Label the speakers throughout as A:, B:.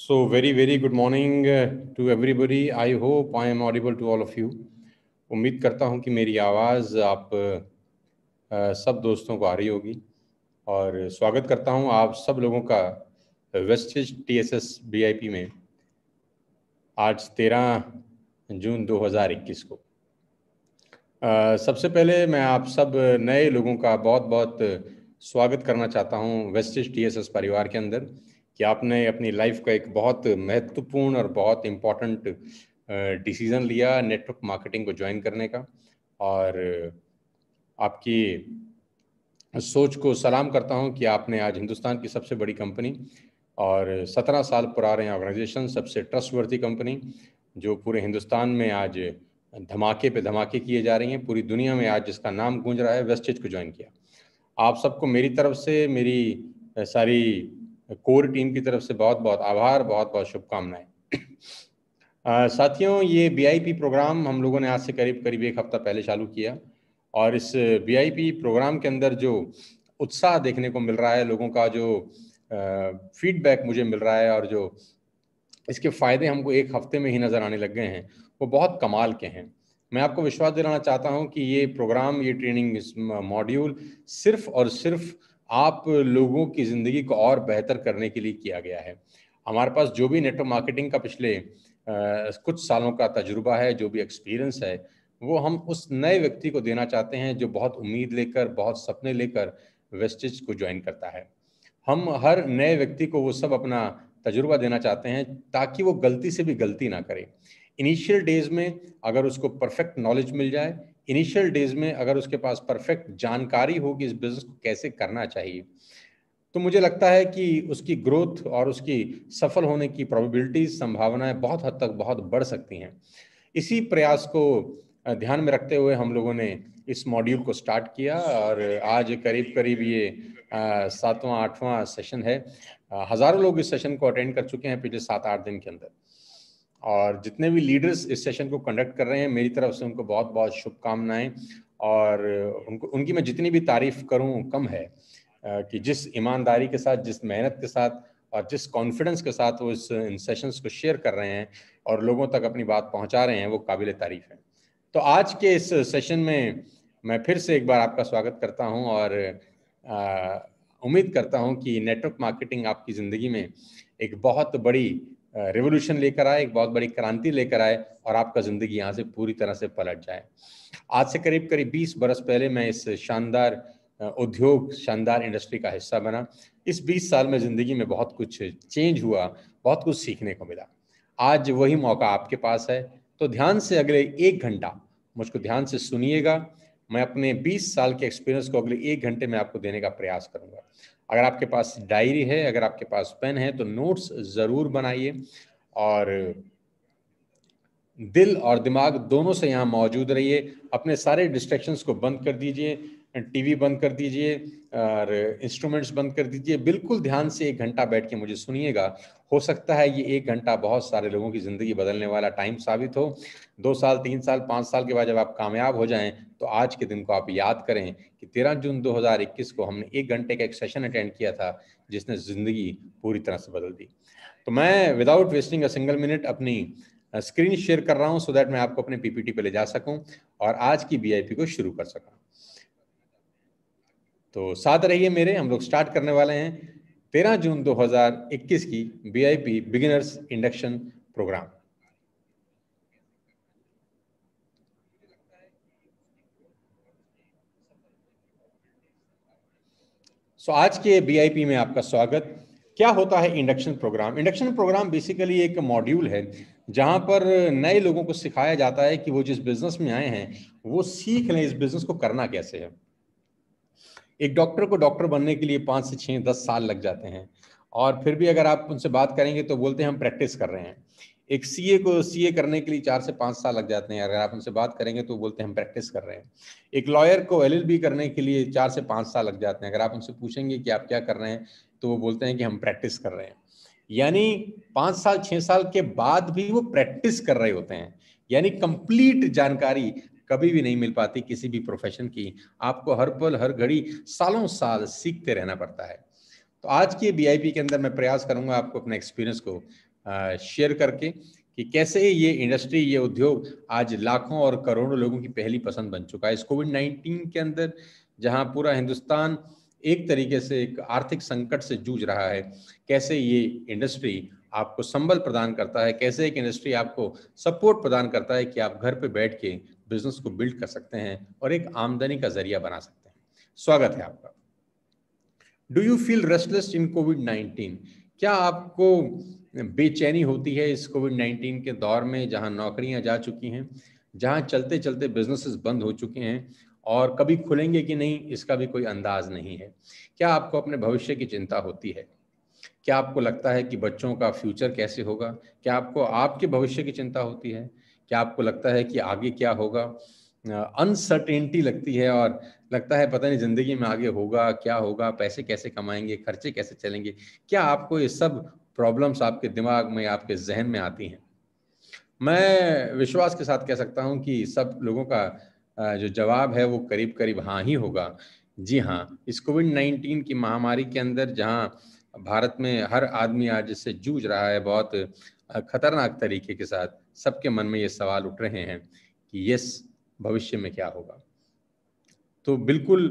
A: So very, very good morning uh, to everybody. I hope I am audible to all of you. उम्मीद करता हूँ कि मेरी आवाज़ आप uh, uh, सब दोस्तों को आ रही होगी और स्वागत करता हूँ आप सब लोगों का Vestige T S S B I P में आज 13 जून 2021 को सबसे पहले मैं आप सब नए लोगों का बहुत बहुत स्वागत करना चाहता हूँ वेस्टेज टी एस एस परिवार के अंदर कि आपने अपनी लाइफ का एक बहुत महत्वपूर्ण और बहुत इम्पोर्टेंट डिसीज़न लिया नेटवर्क मार्केटिंग को ज्वाइन करने का और आपकी सोच को सलाम करता हूं कि आपने आज हिंदुस्तान की सबसे बड़ी कंपनी और सत्रह साल पुरा रहे ऑर्गेनाइजेशन सबसे ट्रस्टवर्थी कंपनी जो पूरे हिंदुस्तान में आज धमाके पे धमाके किए जा रही हैं पूरी दुनिया में आज जिसका नाम गूंज रहा है वेस्टेज को ज्वाइन किया आप सबको मेरी तरफ से मेरी सारी कोर टीम की तरफ से बहुत बहुत आभार बहुत बहुत शुभकामनाएं साथियों ये बीआईपी प्रोग्राम हम लोगों ने आज से करीब करीब एक हफ्ता पहले चालू किया और इस बीआईपी प्रोग्राम के अंदर जो उत्साह देखने को मिल रहा है लोगों का जो फीडबैक मुझे मिल रहा है और जो इसके फ़ायदे हमको एक हफ्ते में ही नज़र आने लग गए हैं वो बहुत कमाल के हैं मैं आपको विश्वास दिलाना चाहता हूं कि ये प्रोग्राम ये ट्रेनिंग मॉड्यूल सिर्फ और सिर्फ आप लोगों की ज़िंदगी को और बेहतर करने के लिए किया गया है हमारे पास जो भी नेटवर्क मार्केटिंग का पिछले आ, कुछ सालों का तजुर्बा है जो भी एक्सपीरियंस है वो हम उस नए व्यक्ति को देना चाहते हैं जो बहुत उम्मीद लेकर बहुत सपने लेकर वेस्टेज को ज्वाइन करता है हम हर नए व्यक्ति को वो सब अपना तजुर्बा देना चाहते हैं ताकि वो गलती से भी गलती ना करे इनिशियल डेज में अगर उसको परफेक्ट नॉलेज मिल जाए इनिशियल डेज में अगर उसके पास परफेक्ट जानकारी हो कि इस बिज़नेस को कैसे करना चाहिए तो मुझे लगता है कि उसकी ग्रोथ और उसकी सफल होने की प्रोबेबिलिटीज संभावनाएं बहुत हद तक बहुत बढ़ सकती हैं इसी प्रयास को ध्यान में रखते हुए हम लोगों ने इस मॉड्यूल को स्टार्ट किया और आज करीब करीब ये सातवां आठवां सेशन है हज़ारों लोग इस सेशन को अटेंड कर चुके हैं पिछले सात आठ दिन के अंदर और जितने भी लीडर्स इस सेशन को कंडक्ट कर रहे हैं मेरी तरफ से उनको बहुत बहुत शुभकामनाएं और उनको उनकी मैं जितनी भी तारीफ करूं कम है कि जिस ईमानदारी के साथ जिस मेहनत के साथ और जिस कॉन्फिडेंस के साथ वो इस इन सेशंस को शेयर कर रहे हैं और लोगों तक अपनी बात पहुंचा रहे हैं वो काबिल तारीफ है तो आज के इस सेशन में मैं फिर से एक बार आपका स्वागत करता हूं और उम्मीद करता हूं कि नेटवर्क मार्केटिंग आपकी ज़िंदगी में एक बहुत बड़ी रेवोल्यूशन लेकर आए एक बहुत बड़ी क्रांति लेकर आए और आपका ज़िंदगी यहाँ से पूरी तरह से पलट जाए आज से करीब करीब 20 बरस पहले मैं इस शानदार उद्योग शानदार इंडस्ट्री का हिस्सा बना इस 20 साल में ज़िंदगी में बहुत कुछ चेंज हुआ बहुत कुछ सीखने को मिला आज वही मौका आपके पास है तो ध्यान से अगले एक घंटा मुझको ध्यान से सुनिएगा मैं अपने 20 साल के एक्सपीरियंस को अगले एक घंटे में आपको देने का प्रयास करूंगा अगर आपके पास डायरी है अगर आपके पास पेन है तो नोट्स ज़रूर बनाइए और दिल और दिमाग दोनों से यहाँ मौजूद रहिए अपने सारे डिस्ट्रेक्शन को बंद कर दीजिए टीवी बंद कर दीजिए और इंस्ट्रूमेंट्स बंद कर दीजिए बिल्कुल ध्यान से एक घंटा बैठ के मुझे सुनिएगा हो सकता है ये एक घंटा बहुत सारे लोगों की ज़िंदगी बदलने वाला टाइम साबित हो दो साल तीन साल पाँच साल के बाद जब आप कामयाब हो जाएं तो आज के दिन को आप याद करें कि तेरह जून 2021 को हमने एक घंटे का एक सेशन अटेंड किया था जिसने ज़िंदगी पूरी तरह से बदल दी तो मैं without wasting a single minute अपनी स्क्रीन शेयर कर रहा हूँ सो दैट मैं आपको अपने पीपीटी पे ले जा सकूँ और आज की वीआईपी को शुरू कर सकूँ तो साथ रहिए मेरे हम लोग स्टार्ट करने वाले हैं तेरह जून 2021 की B beginners induction programme so आज के बीआईपी में आपका स्वागत क्या होता है induction programme induction programme basically एक मॉड्यूल है जहां पर नए लोगों को सिखाया जाता है कि वो जिस बिजनेस में आए हैं वो सीख लें इस बिजनेस को करना कैसे है एक डॉक्टर को डॉक्टर बनने के लिए पाँच से छः दस साल लग जाते हैं और फिर भी अगर आप उनसे बात करेंगे तो बोलते हैं हम प्रैक्टिस कर रहे हैं एक सीए को सीए करने के लिए चार से पाँच साल लग जाते हैं अगर आप उनसे बात करेंगे तो बोलते हैं हम प्रैक्टिस कर रहे हैं एक लॉयर को एलएलबी करने के लिए चार से पाँच साल लग जाते हैं अगर आप उनसे पूछेंगे कि आप क्या कर रहे हैं तो वो बोलते हैं कि हम प्रैक्टिस कर रहे हैं यानी पाँच साल छः साल के बाद भी वो प्रैक्टिस कर रहे होते हैं यानी कंप्लीट जानकारी कभी भी नहीं मिल पाती किसी भी प्रोफेशन की आपको हर पल हर घड़ी सालों साल सीखते रहना पड़ता है तो आज के बी के अंदर मैं प्रयास करूँगा आपको अपने एक्सपीरियंस को शेयर करके कि कैसे ये इंडस्ट्री ये उद्योग आज लाखों और करोड़ों लोगों की पहली पसंद बन चुका है इस कोविड नाइन्टीन के अंदर जहाँ पूरा हिंदुस्तान एक तरीके से एक आर्थिक संकट से जूझ रहा है कैसे ये इंडस्ट्री आपको संबल प्रदान करता है कैसे एक इंडस्ट्री आपको सपोर्ट प्रदान करता है कि आप घर पे बैठ के बिजनेस को बिल्ड कर सकते हैं और एक आमदनी का जरिया बना सकते हैं स्वागत है आपका do you feel restless in COVID nineteen क्या आपको बेचैनी होती है इस कोविड नाइन्टीन के दौर में जहाँ नौकरियाँ जा चुकी हैं जहाँ चलते चलते बिजनेसेस बंद हो चुके हैं और कभी खुलेंगे कि नहीं इसका भी कोई अंदाज नहीं है क्या आपको अपने भविष्य की चिंता होती है क्या आपको लगता है कि बच्चों का फ्यूचर कैसे होगा क्या आपको आपके भविष्य की चिंता होती है क्या आपको लगता है कि आगे क्या होगा अनसर्टेनिटी लगती है और लगता है पता नहीं ज़िंदगी में आगे होगा क्या होगा पैसे कैसे कमाएंगे खर्चे कैसे चलेंगे क्या आपको ये सब प्रॉब्लम्स आपके दिमाग में आपके जहन में आती हैं मैं विश्वास के साथ कह सकता हूँ कि सब लोगों का जो जवाब है वो करीब करीब हाँ ही होगा जी हाँ इस कोविड नाइन्टीन की महामारी के अंदर जहाँ भारत में हर आदमी आज इससे जूझ रहा है बहुत खतरनाक तरीके के साथ सबके मन में ये सवाल उठ रहे हैं कि यस भविष्य में क्या होगा तो बिल्कुल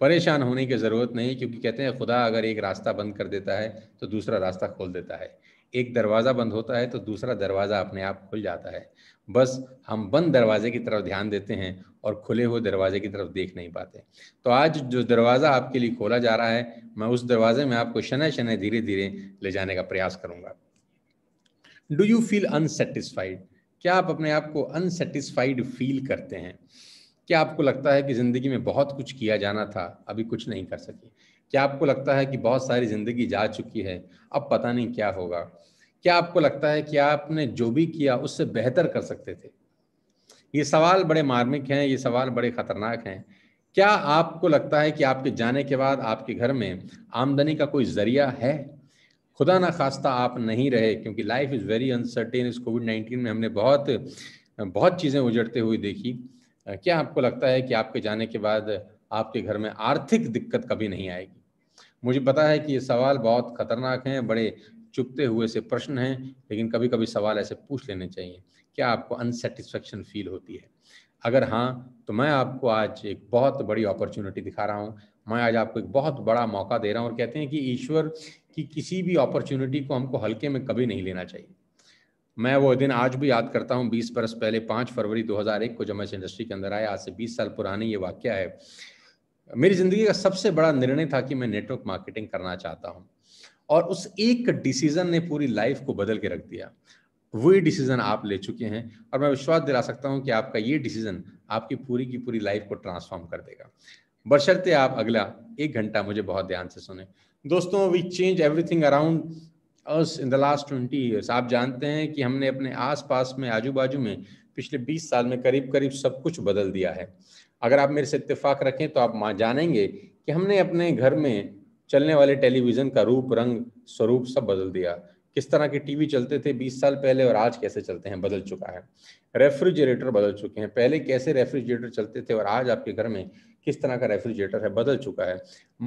A: परेशान होने की ज़रूरत नहीं क्योंकि कहते हैं खुदा अगर एक रास्ता बंद कर देता है तो दूसरा रास्ता खोल देता है एक दरवाज़ा बंद होता है तो दूसरा दरवाज़ा अपने आप खुल जाता है बस हम बंद दरवाजे की तरफ ध्यान देते हैं और खुले हुए दरवाजे की तरफ देख नहीं पाते तो आज जो दरवाज़ा आपके लिए खोला जा रहा है मैं उस दरवाजे में आपको शनय शनय धीरे धीरे ले जाने का प्रयास करूँगा डू यू फील अनसेटिस्फाइड क्या आप अपने आप को अनसेटिस्फाइड फील करते हैं क्या आपको लगता है कि ज़िंदगी में बहुत कुछ किया जाना था अभी कुछ नहीं कर सके क्या आपको लगता है कि बहुत सारी ज़िंदगी जा चुकी है अब पता नहीं क्या होगा क्या आपको लगता है कि आपने जो भी किया उससे बेहतर कर सकते थे ये सवाल बड़े मार्मिक हैं ये सवाल बड़े खतरनाक हैं क्या आपको लगता है कि आपके जाने के बाद आपके घर में आमदनी का कोई जरिया है खुदा ना खास्ता आप नहीं रहे क्योंकि लाइफ इज़ वेरी अनसर्टेन इस कोविड नाइन्टीन में हमने बहुत बहुत चीज़ें उजड़ते हुए देखी क्या आपको लगता है कि आपके जाने के बाद आपके घर में आर्थिक दिक्कत कभी नहीं आएगी मुझे पता है कि ये सवाल बहुत खतरनाक हैं बड़े चुपते हुए से प्रश्न हैं लेकिन कभी कभी सवाल ऐसे पूछ लेने चाहिए क्या आपको अनसेटिस्फेक्शन फील होती है अगर हाँ तो मैं आपको आज एक बहुत बड़ी अपॉर्चुनिटी दिखा रहा हूँ मैं आज आपको एक बहुत बड़ा मौका दे रहा हूँ और कहते हैं कि ईश्वर की किसी भी अपॉर्चुनिटी को हमको हल्के में कभी नहीं लेना चाहिए मैं वो दिन आज भी याद करता हूँ बीस बरस पहले पाँच फरवरी 2001 को जब मैं इस इंडस्ट्री के अंदर आया आज से बीस साल पुराने ये वाक्य है मेरी ज़िंदगी का सबसे बड़ा निर्णय था कि मैं नेटवर्क मार्केटिंग करना चाहता हूँ और उस एक डिसीजन ने पूरी लाइफ को बदल के रख दिया वही डिसीज़न आप ले चुके हैं और मैं विश्वास दिला सकता हूँ कि आपका ये डिसीज़न आपकी पूरी की पूरी लाइफ को ट्रांसफॉर्म कर देगा बशर्ते आप अगला एक घंटा मुझे बहुत ध्यान से सुने दोस्तों we change everything around us in the last twenty years आप जानते हैं कि हमने अपने आसपास में आजू बाजू में पिछले बीस साल में करीब करीब सब कुछ बदल दिया है अगर आप मेरे से इत्तेफाक रखें तो आप जानेंगे कि हमने अपने घर में चलने वाले टेलीविज़न का रूप रंग स्वरूप सब बदल दिया किस तरह के टीवी चलते थे 20 साल पहले और आज कैसे चलते हैं बदल चुका है रेफ्रिजरेटर बदल चुके हैं पहले कैसे रेफ्रिजरेटर चलते थे और आज आपके घर में किस तरह का रेफ्रिजरेटर है बदल चुका है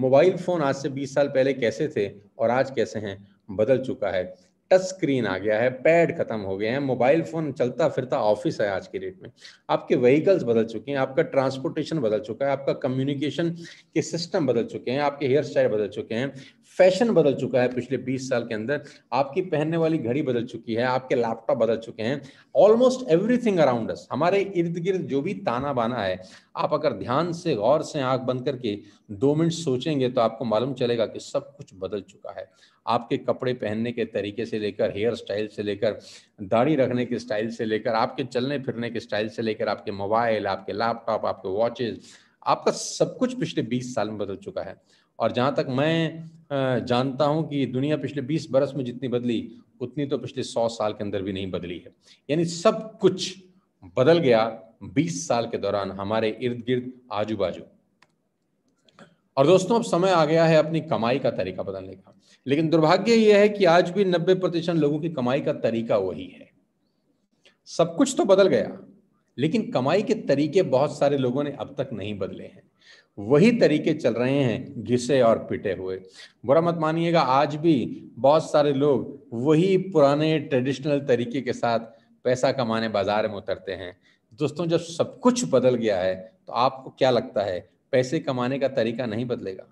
A: मोबाइल फ़ोन आज से 20 साल पहले कैसे थे और आज कैसे हैं बदल चुका है टच स्क्रीन आ गया है पैड खत्म हो गए हैं मोबाइल फ़ोन चलता फिरता ऑफिस है आज के डेट में आपके व्हीकल्स बदल चुके हैं आपका ट्रांसपोर्टेशन बदल चुका है आपका कम्युनिकेशन के सिस्टम बदल चुके हैं आपके हेयर स्टाइल बदल चुके हैं फैशन बदल चुका है पिछले 20 साल के अंदर आपकी पहनने वाली घड़ी बदल चुकी है आपके लैपटॉप बदल चुके हैं ऑलमोस्ट एवरीथिंग अराउंड अस हमारे इर्द गिर्द जो भी ताना बाना है आप अगर ध्यान से गौर से आंख बंद करके दो मिनट सोचेंगे तो आपको मालूम चलेगा कि सब कुछ बदल चुका है आपके कपड़े पहनने के तरीके से लेकर हेयर स्टाइल से लेकर दाढ़ी रखने के स्टाइल से लेकर आपके चलने फिरने के स्टाइल से लेकर आपके मोबाइल आपके लैपटॉप आपके वॉचेज आपका सब कुछ पिछले बीस साल में बदल चुका है और जहाँ तक मैं जानता हूँ कि दुनिया पिछले बीस बरस में जितनी बदली उतनी तो पिछले सौ साल के अंदर भी नहीं बदली है यानी सब कुछ बदल गया बीस साल के दौरान हमारे इर्द गिर्द आजू बाजू और दोस्तों अब समय आ गया है अपनी कमाई का तरीका बदलने का लेकिन दुर्भाग्य यह है कि आज भी नब्बे प्रतिशत लोगों की कमाई का तरीका वही है सब कुछ तो बदल गया लेकिन कमाई के तरीके बहुत सारे लोगों ने अब तक नहीं बदले हैं वही तरीके चल रहे हैं घिसे और पिटे हुए बुरा मत मानिएगा आज भी बहुत सारे लोग वही पुराने ट्रेडिशनल तरीके के साथ पैसा कमाने बाजार में उतरते हैं दोस्तों जब सब कुछ बदल गया है तो आपको क्या लगता है पैसे कमाने का तरीका नहीं बदलेगा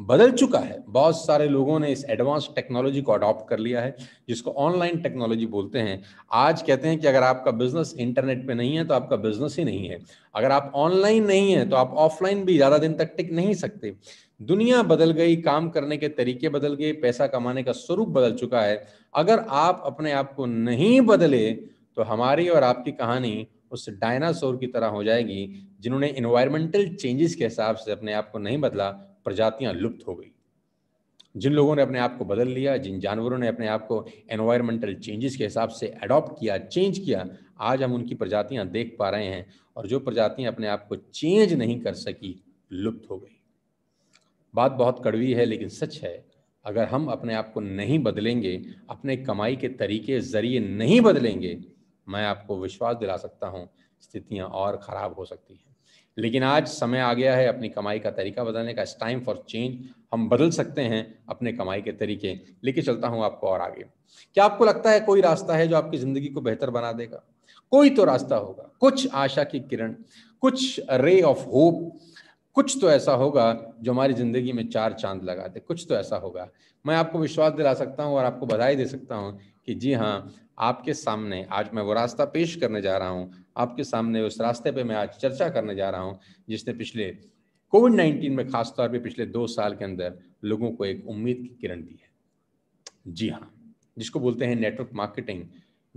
A: बदल चुका है बहुत सारे लोगों ने इस एडवांस टेक्नोलॉजी को अडॉप्ट कर लिया है जिसको ऑनलाइन टेक्नोलॉजी बोलते हैं आज कहते हैं कि अगर आपका बिजनेस इंटरनेट पे नहीं है तो आपका बिजनेस ही नहीं है अगर आप ऑनलाइन नहीं है तो आप ऑफलाइन भी ज़्यादा दिन तक टिक नहीं सकते दुनिया बदल गई काम करने के तरीके बदल गए पैसा कमाने का स्वरूप बदल चुका है अगर आप अपने आप को नहीं बदले तो हमारी और आपकी कहानी उस डायनासोर की तरह हो जाएगी जिन्होंने इन्वायरमेंटल चेंजेस के हिसाब से अपने आप को नहीं बदला प्रजातियां लुप्त हो गई जिन लोगों ने अपने आप को बदल लिया जिन जानवरों ने अपने आप को एनवायरमेंटल चेंजेस के हिसाब से अडॉप्ट किया चेंज किया आज हम उनकी प्रजातियां देख पा रहे हैं और जो प्रजातियां अपने आप को चेंज नहीं कर सकी लुप्त हो गई बात बहुत कड़वी है लेकिन सच है अगर हम अपने आप को नहीं बदलेंगे अपने कमाई के तरीके जरिए नहीं बदलेंगे मैं आपको विश्वास दिला सकता हूँ स्थितियाँ और ख़राब हो सकती हैं लेकिन आज समय आ गया है अपनी कमाई का तरीका बदलने का इट्स टाइम फॉर चेंज हम बदल सकते हैं अपने कमाई के तरीके लेके चलता हूँ आपको और आगे क्या आपको लगता है कोई रास्ता है जो आपकी ज़िंदगी को बेहतर बना देगा कोई तो रास्ता होगा कुछ आशा की किरण कुछ रे ऑफ होप कुछ तो ऐसा होगा जो हमारी ज़िंदगी में चार चांद लगा दे कुछ तो ऐसा होगा मैं आपको विश्वास दिला सकता हूँ और आपको बधाई दे सकता हूँ कि जी हाँ आपके सामने आज मैं वो रास्ता पेश करने जा रहा हूँ आपके सामने उस रास्ते पे मैं आज चर्चा करने जा रहा हूँ जिसने पिछले कोविड नाइन्टीन में खासतौर पर पिछले दो साल के अंदर लोगों को एक उम्मीद की किरण दी है जी हाँ जिसको बोलते हैं नेटवर्क मार्केटिंग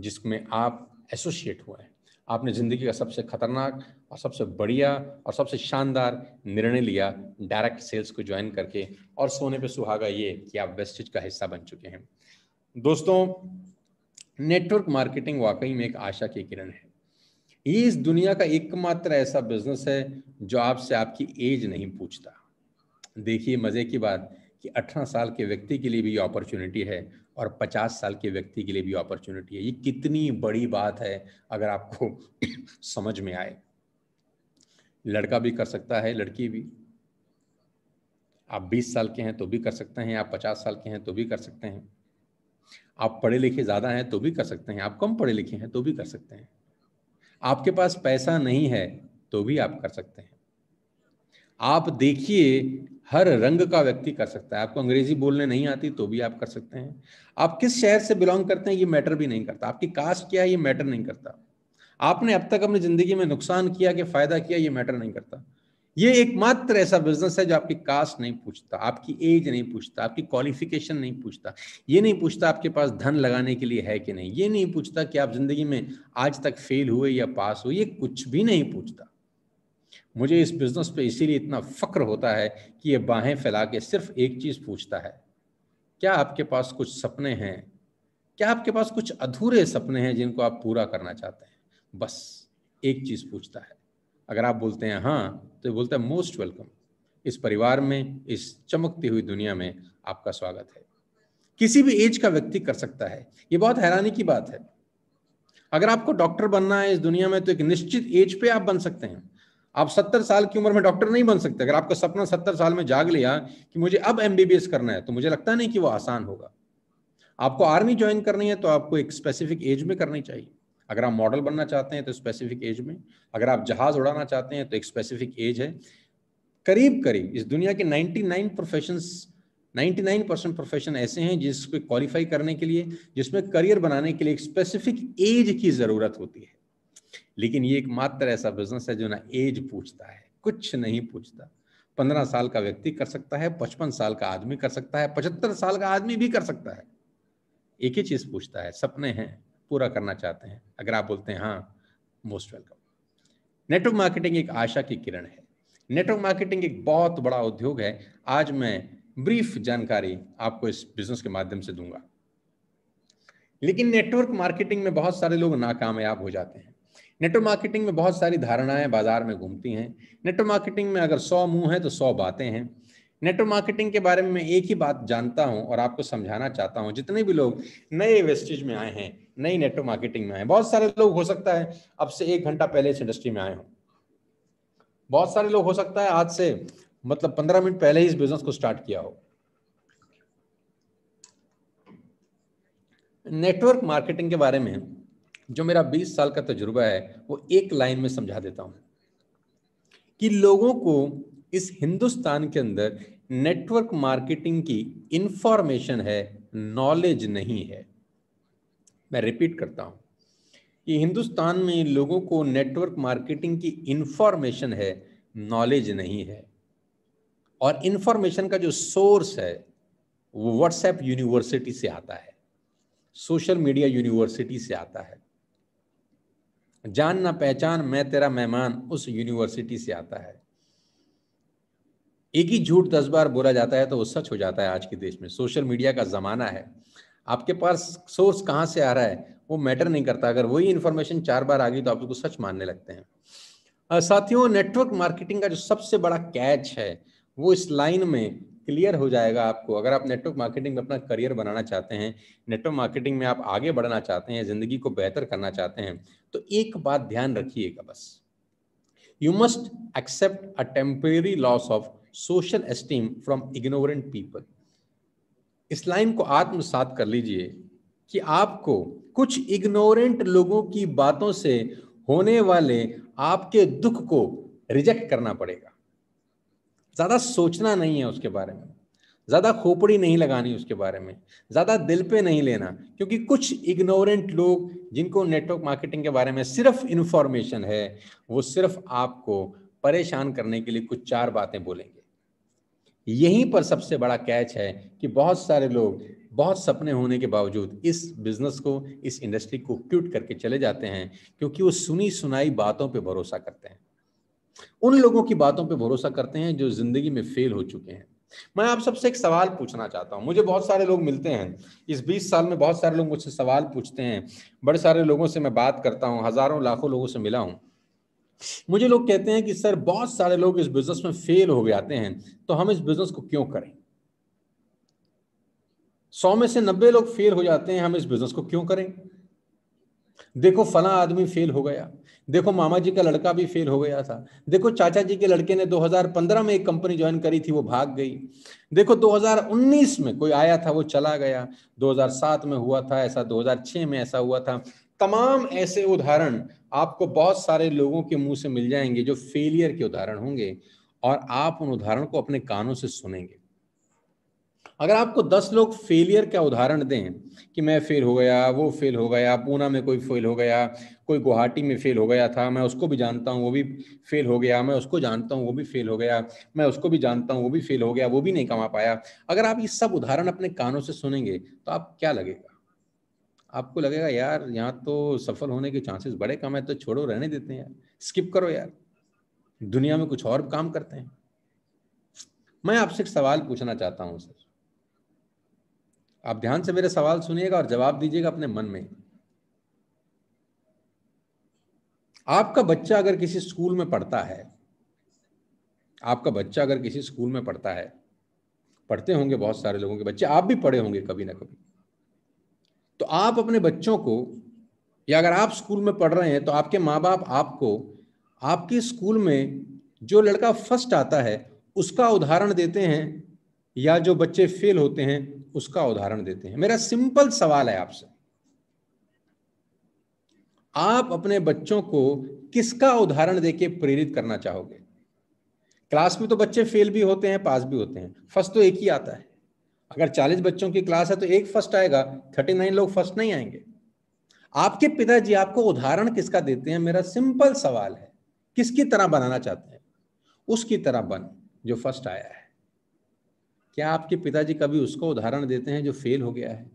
A: जिसमें आप एसोसिएट हुए हैं आपने ज़िंदगी का सबसे खतरनाक और सबसे बढ़िया और सबसे शानदार निर्णय लिया डायरेक्ट सेल्स को ज्वाइन करके और सोने पे सुहागा ये कि आप वेस्टिज का हिस्सा बन चुके हैं दोस्तों नेटवर्क मार्केटिंग वाकई में एक आशा की किरण है इस दुनिया का एकमात्र ऐसा बिजनेस है जो आपसे आपकी एज नहीं पूछता देखिए मज़े की बात कि 18 साल के व्यक्ति के लिए भी ये अपॉर्चुनिटी है और 50 साल के व्यक्ति के लिए भी अपॉर्चुनिटी है ये कितनी बड़ी बात है अगर आपको समझ में आए लड़का भी कर सकता है लड़की भी आप 20 साल के हैं तो भी कर सकते हैं आप 50 साल के हैं तो भी कर सकते हैं आप पढ़े लिखे ज़्यादा हैं तो भी कर सकते हैं आप कम पढ़े लिखे हैं तो भी कर सकते हैं आपके पास पैसा नहीं है तो भी आप कर सकते हैं आप देखिए हर रंग का व्यक्ति कर सकता है आपको अंग्रेजी बोलने नहीं आती तो भी आप कर सकते हैं आप किस शहर से बिलोंग करते हैं ये मैटर भी नहीं करता आपकी कास्ट क्या है ये मैटर नहीं करता आपने अब तक अपनी जिंदगी में नुकसान किया कि फायदा किया ये मैटर नहीं करता ये एकमात्र ऐसा बिजनेस है जो आपकी कास्ट नहीं पूछता आपकी एज नहीं पूछता आपकी क्वालिफिकेशन नहीं पूछता ये नहीं पूछता आपके पास धन लगाने के लिए है कि नहीं ये नहीं पूछता कि आप जिंदगी में आज तक फेल हुए या पास हुए ये कुछ भी नहीं पूछता मुझे इस बिजनेस पे इसीलिए इतना फक्र होता है कि ये बाहें फैला के सिर्फ एक चीज़ पूछता है क्या आपके पास कुछ सपने हैं क्या आपके पास कुछ अधूरे सपने हैं जिनको आप पूरा करना चाहते हैं बस एक चीज़ पूछता है अगर आप बोलते हैं हाँ तो बोलता है मोस्ट वेलकम इस परिवार में इस चमकती हुई दुनिया में आपका स्वागत है किसी भी एज का व्यक्ति कर सकता है ये बहुत हैरानी की बात है अगर आपको डॉक्टर बनना है इस दुनिया में तो एक निश्चित एज पे आप बन सकते हैं आप सत्तर साल की उम्र में डॉक्टर नहीं बन सकते अगर आपका सपना सत्तर साल में जाग लिया कि मुझे अब एम करना है तो मुझे लगता नहीं कि वो आसान होगा आपको आर्मी ज्वाइन करनी है तो आपको एक स्पेसिफिक एज में करनी चाहिए अगर आप मॉडल बनना चाहते हैं तो स्पेसिफिक एज में अगर आप जहाज उड़ाना चाहते हैं तो एक स्पेसिफिक एज है करीब करीब इस दुनिया के 99 प्रोफेशंस 99 परसेंट प्रोफेशन ऐसे हैं जिसको क्वालिफाई करने के लिए जिसमें करियर बनाने के लिए एक स्पेसिफिक एज की ज़रूरत होती है लेकिन ये एकमात्र ऐसा बिजनेस है जो ना एज पूछता है कुछ नहीं पूछता पंद्रह साल का व्यक्ति कर सकता है पचपन साल का आदमी कर सकता है पचहत्तर साल का आदमी भी कर सकता है एक ही चीज़ पूछता है सपने हैं पूरा करना चाहते हैं अगर आप बोलते हैं हाँ मोस्ट वेलकम नेटवर्क मार्केटिंग एक आशा की किरण है नेटवर्क मार्केटिंग एक बहुत बड़ा उद्योग है आज मैं ब्रीफ जानकारी आपको इस बिजनेस के माध्यम से दूंगा लेकिन नेटवर्क मार्केटिंग में बहुत सारे लोग नाकामयाब हो जाते हैं नेटवर्क मार्केटिंग में बहुत सारी धारणाएं बाजार में घूमती हैं नेटवर्क मार्केटिंग में अगर सौ मुंह है तो सौ बातें हैं नेटवर्क मार्केटिंग के बारे में मैं एक ही बात जानता हूं और आपको समझाना चाहता हूं जितने भी लोग नए वेस्टेज में आए हैं नई नेटवर्क मार्केटिंग में आए बहुत सारे लोग हो सकता है अब से एक घंटा पहले इस इंडस्ट्री में आए हों बहुत सारे लोग हो सकता है आज से मतलब पंद्रह मिनट पहले ही इस बिजनेस को स्टार्ट किया हो नेटवर्क मार्केटिंग के बारे में जो मेरा 20 साल का तजुर्बा है वो एक लाइन में समझा देता हूं कि लोगों को इस हिंदुस्तान के अंदर नेटवर्क मार्केटिंग की इंफॉर्मेशन है नॉलेज नहीं है मैं रिपीट करता हूँ कि हिंदुस्तान में लोगों को नेटवर्क मार्केटिंग की इन्फॉर्मेशन है नॉलेज नहीं है और इन्फॉर्मेशन का जो सोर्स है वो व्हाट्सएप यूनिवर्सिटी से आता है सोशल मीडिया यूनिवर्सिटी से आता है जान ना पहचान मैं तेरा मेहमान उस यूनिवर्सिटी से आता है एक ही झूठ दस बार बोला जाता है तो वो सच हो जाता है आज के देश में सोशल मीडिया का ज़माना है आपके पास सोर्स कहाँ से आ रहा है वो मैटर नहीं करता अगर वही इन्फॉर्मेशन चार बार आ गई तो आप उसको सच मानने लगते हैं साथियों नेटवर्क मार्केटिंग का जो सबसे बड़ा कैच है वो इस लाइन में क्लियर हो जाएगा आपको अगर आप नेटवर्क मार्केटिंग में अपना करियर बनाना चाहते हैं नेटवर्क मार्केटिंग में आप आगे बढ़ना चाहते हैं ज़िंदगी को बेहतर करना चाहते हैं तो एक बात ध्यान रखिएगा बस you must accept a temporary loss of social esteem from ignorant people इस्लाम को आत्मसात कर लीजिए कि आपको कुछ इग्नोरेंट लोगों की बातों से होने वाले आपके दुख को रिजेक्ट करना पड़ेगा ज़्यादा सोचना नहीं है उसके बारे में ज़्यादा खोपड़ी नहीं लगानी उसके बारे में ज़्यादा दिल पे नहीं लेना क्योंकि कुछ इग्नोरेंट लोग जिनको नेटवर्क मार्केटिंग के बारे में सिर्फ इंफॉर्मेशन है वो सिर्फ आपको परेशान करने के लिए कुछ चार बातें बोलेंगे यहीं पर सबसे बड़ा कैच है कि बहुत सारे लोग बहुत सपने होने के बावजूद इस बिजनेस को इस इंडस्ट्री को क्यूट करके चले जाते हैं क्योंकि वो सुनी सुनाई बातों पे भरोसा करते हैं उन लोगों की बातों पे भरोसा करते हैं जो जिंदगी में फेल हो चुके हैं मैं आप सबसे एक सवाल पूछना चाहता हूँ मुझे बहुत सारे लोग मिलते हैं इस 20 साल में बहुत सारे लोग मुझसे सवाल पूछते हैं बड़े सारे लोगों से मैं बात करता हूँ हजारों लाखों लोगों से मिला हूँ मुझे लोग कहते हैं कि सर बहुत सारे लोग इस बिजनेस में फेल हो जाते हैं तो हम इस बिजनेस को क्यों करें सौ में से नब्बे लोग फेल हो जाते हैं हम इस बिजनेस को क्यों करें देखो फला आदमी फेल हो गया देखो मामा जी का लड़का भी फेल हो गया था देखो चाचा जी के लड़के ने 2015 में एक कंपनी ज्वाइन करी थी वो भाग गई देखो 2019 में कोई आया था वो चला गया 2007 में हुआ था ऐसा 2006 में ऐसा हुआ था तमाम ऐसे उदाहरण आपको बहुत सारे लोगों के मुंह से मिल जाएंगे जो फेलियर के उदाहरण होंगे और आप उन उदाहरण को अपने कानों से सुनेंगे अगर आपको दस लोग फेलियर का उदाहरण दें कि मैं फेल हो गया वो फेल हो गया पूना में कोई फेल हो गया कोई गुवाहाटी में फेल हो गया था मैं उसको भी जानता हूँ वो भी फेल हो गया मैं उसको जानता हूँ वो भी फेल हो गया मैं उसको भी जानता हूँ वो भी फेल हो गया वो भी नहीं कमा पाया अगर आप ये सब उदाहरण अपने कानों से सुनेंगे तो आप क्या लगेगा आपको लगेगा यार यहाँ तो सफल होने के चांसेस बड़े कम है तो छोड़ो रहने देते हैं यार स्किप करो यार दुनिया में कुछ और काम करते हैं मैं आपसे एक सवाल पूछना चाहता हूँ सर आप ध्यान से मेरे सवाल सुनिएगा और जवाब दीजिएगा अपने मन में आपका बच्चा अगर किसी स्कूल में पढ़ता है आपका बच्चा अगर किसी स्कूल में पढ़ता है पढ़ते होंगे बहुत सारे लोगों के बच्चे आप भी पढ़े होंगे कभी ना कभी तो आप अपने बच्चों को या अगर आप स्कूल में पढ़ रहे हैं तो आपके माँ बाप आपको आपके स्कूल में जो लड़का फर्स्ट आता है उसका उदाहरण देते हैं या जो बच्चे फेल होते हैं उसका उदाहरण देते हैं मेरा सिंपल सवाल है आपसे आप अपने बच्चों को किसका उदाहरण देके प्रेरित करना चाहोगे क्लास में तो बच्चे फेल भी होते हैं पास भी होते हैं फर्स्ट तो एक ही आता है अगर 40 बच्चों की क्लास है तो एक फर्स्ट आएगा 39 लोग फर्स्ट नहीं आएंगे आपके पिताजी आपको उदाहरण किसका देते हैं मेरा सिंपल सवाल है किसकी तरह बनाना चाहते हैं उसकी तरह बन जो फर्स्ट आया है क्या आपके पिताजी कभी उसको उदाहरण देते हैं जो फेल हो गया है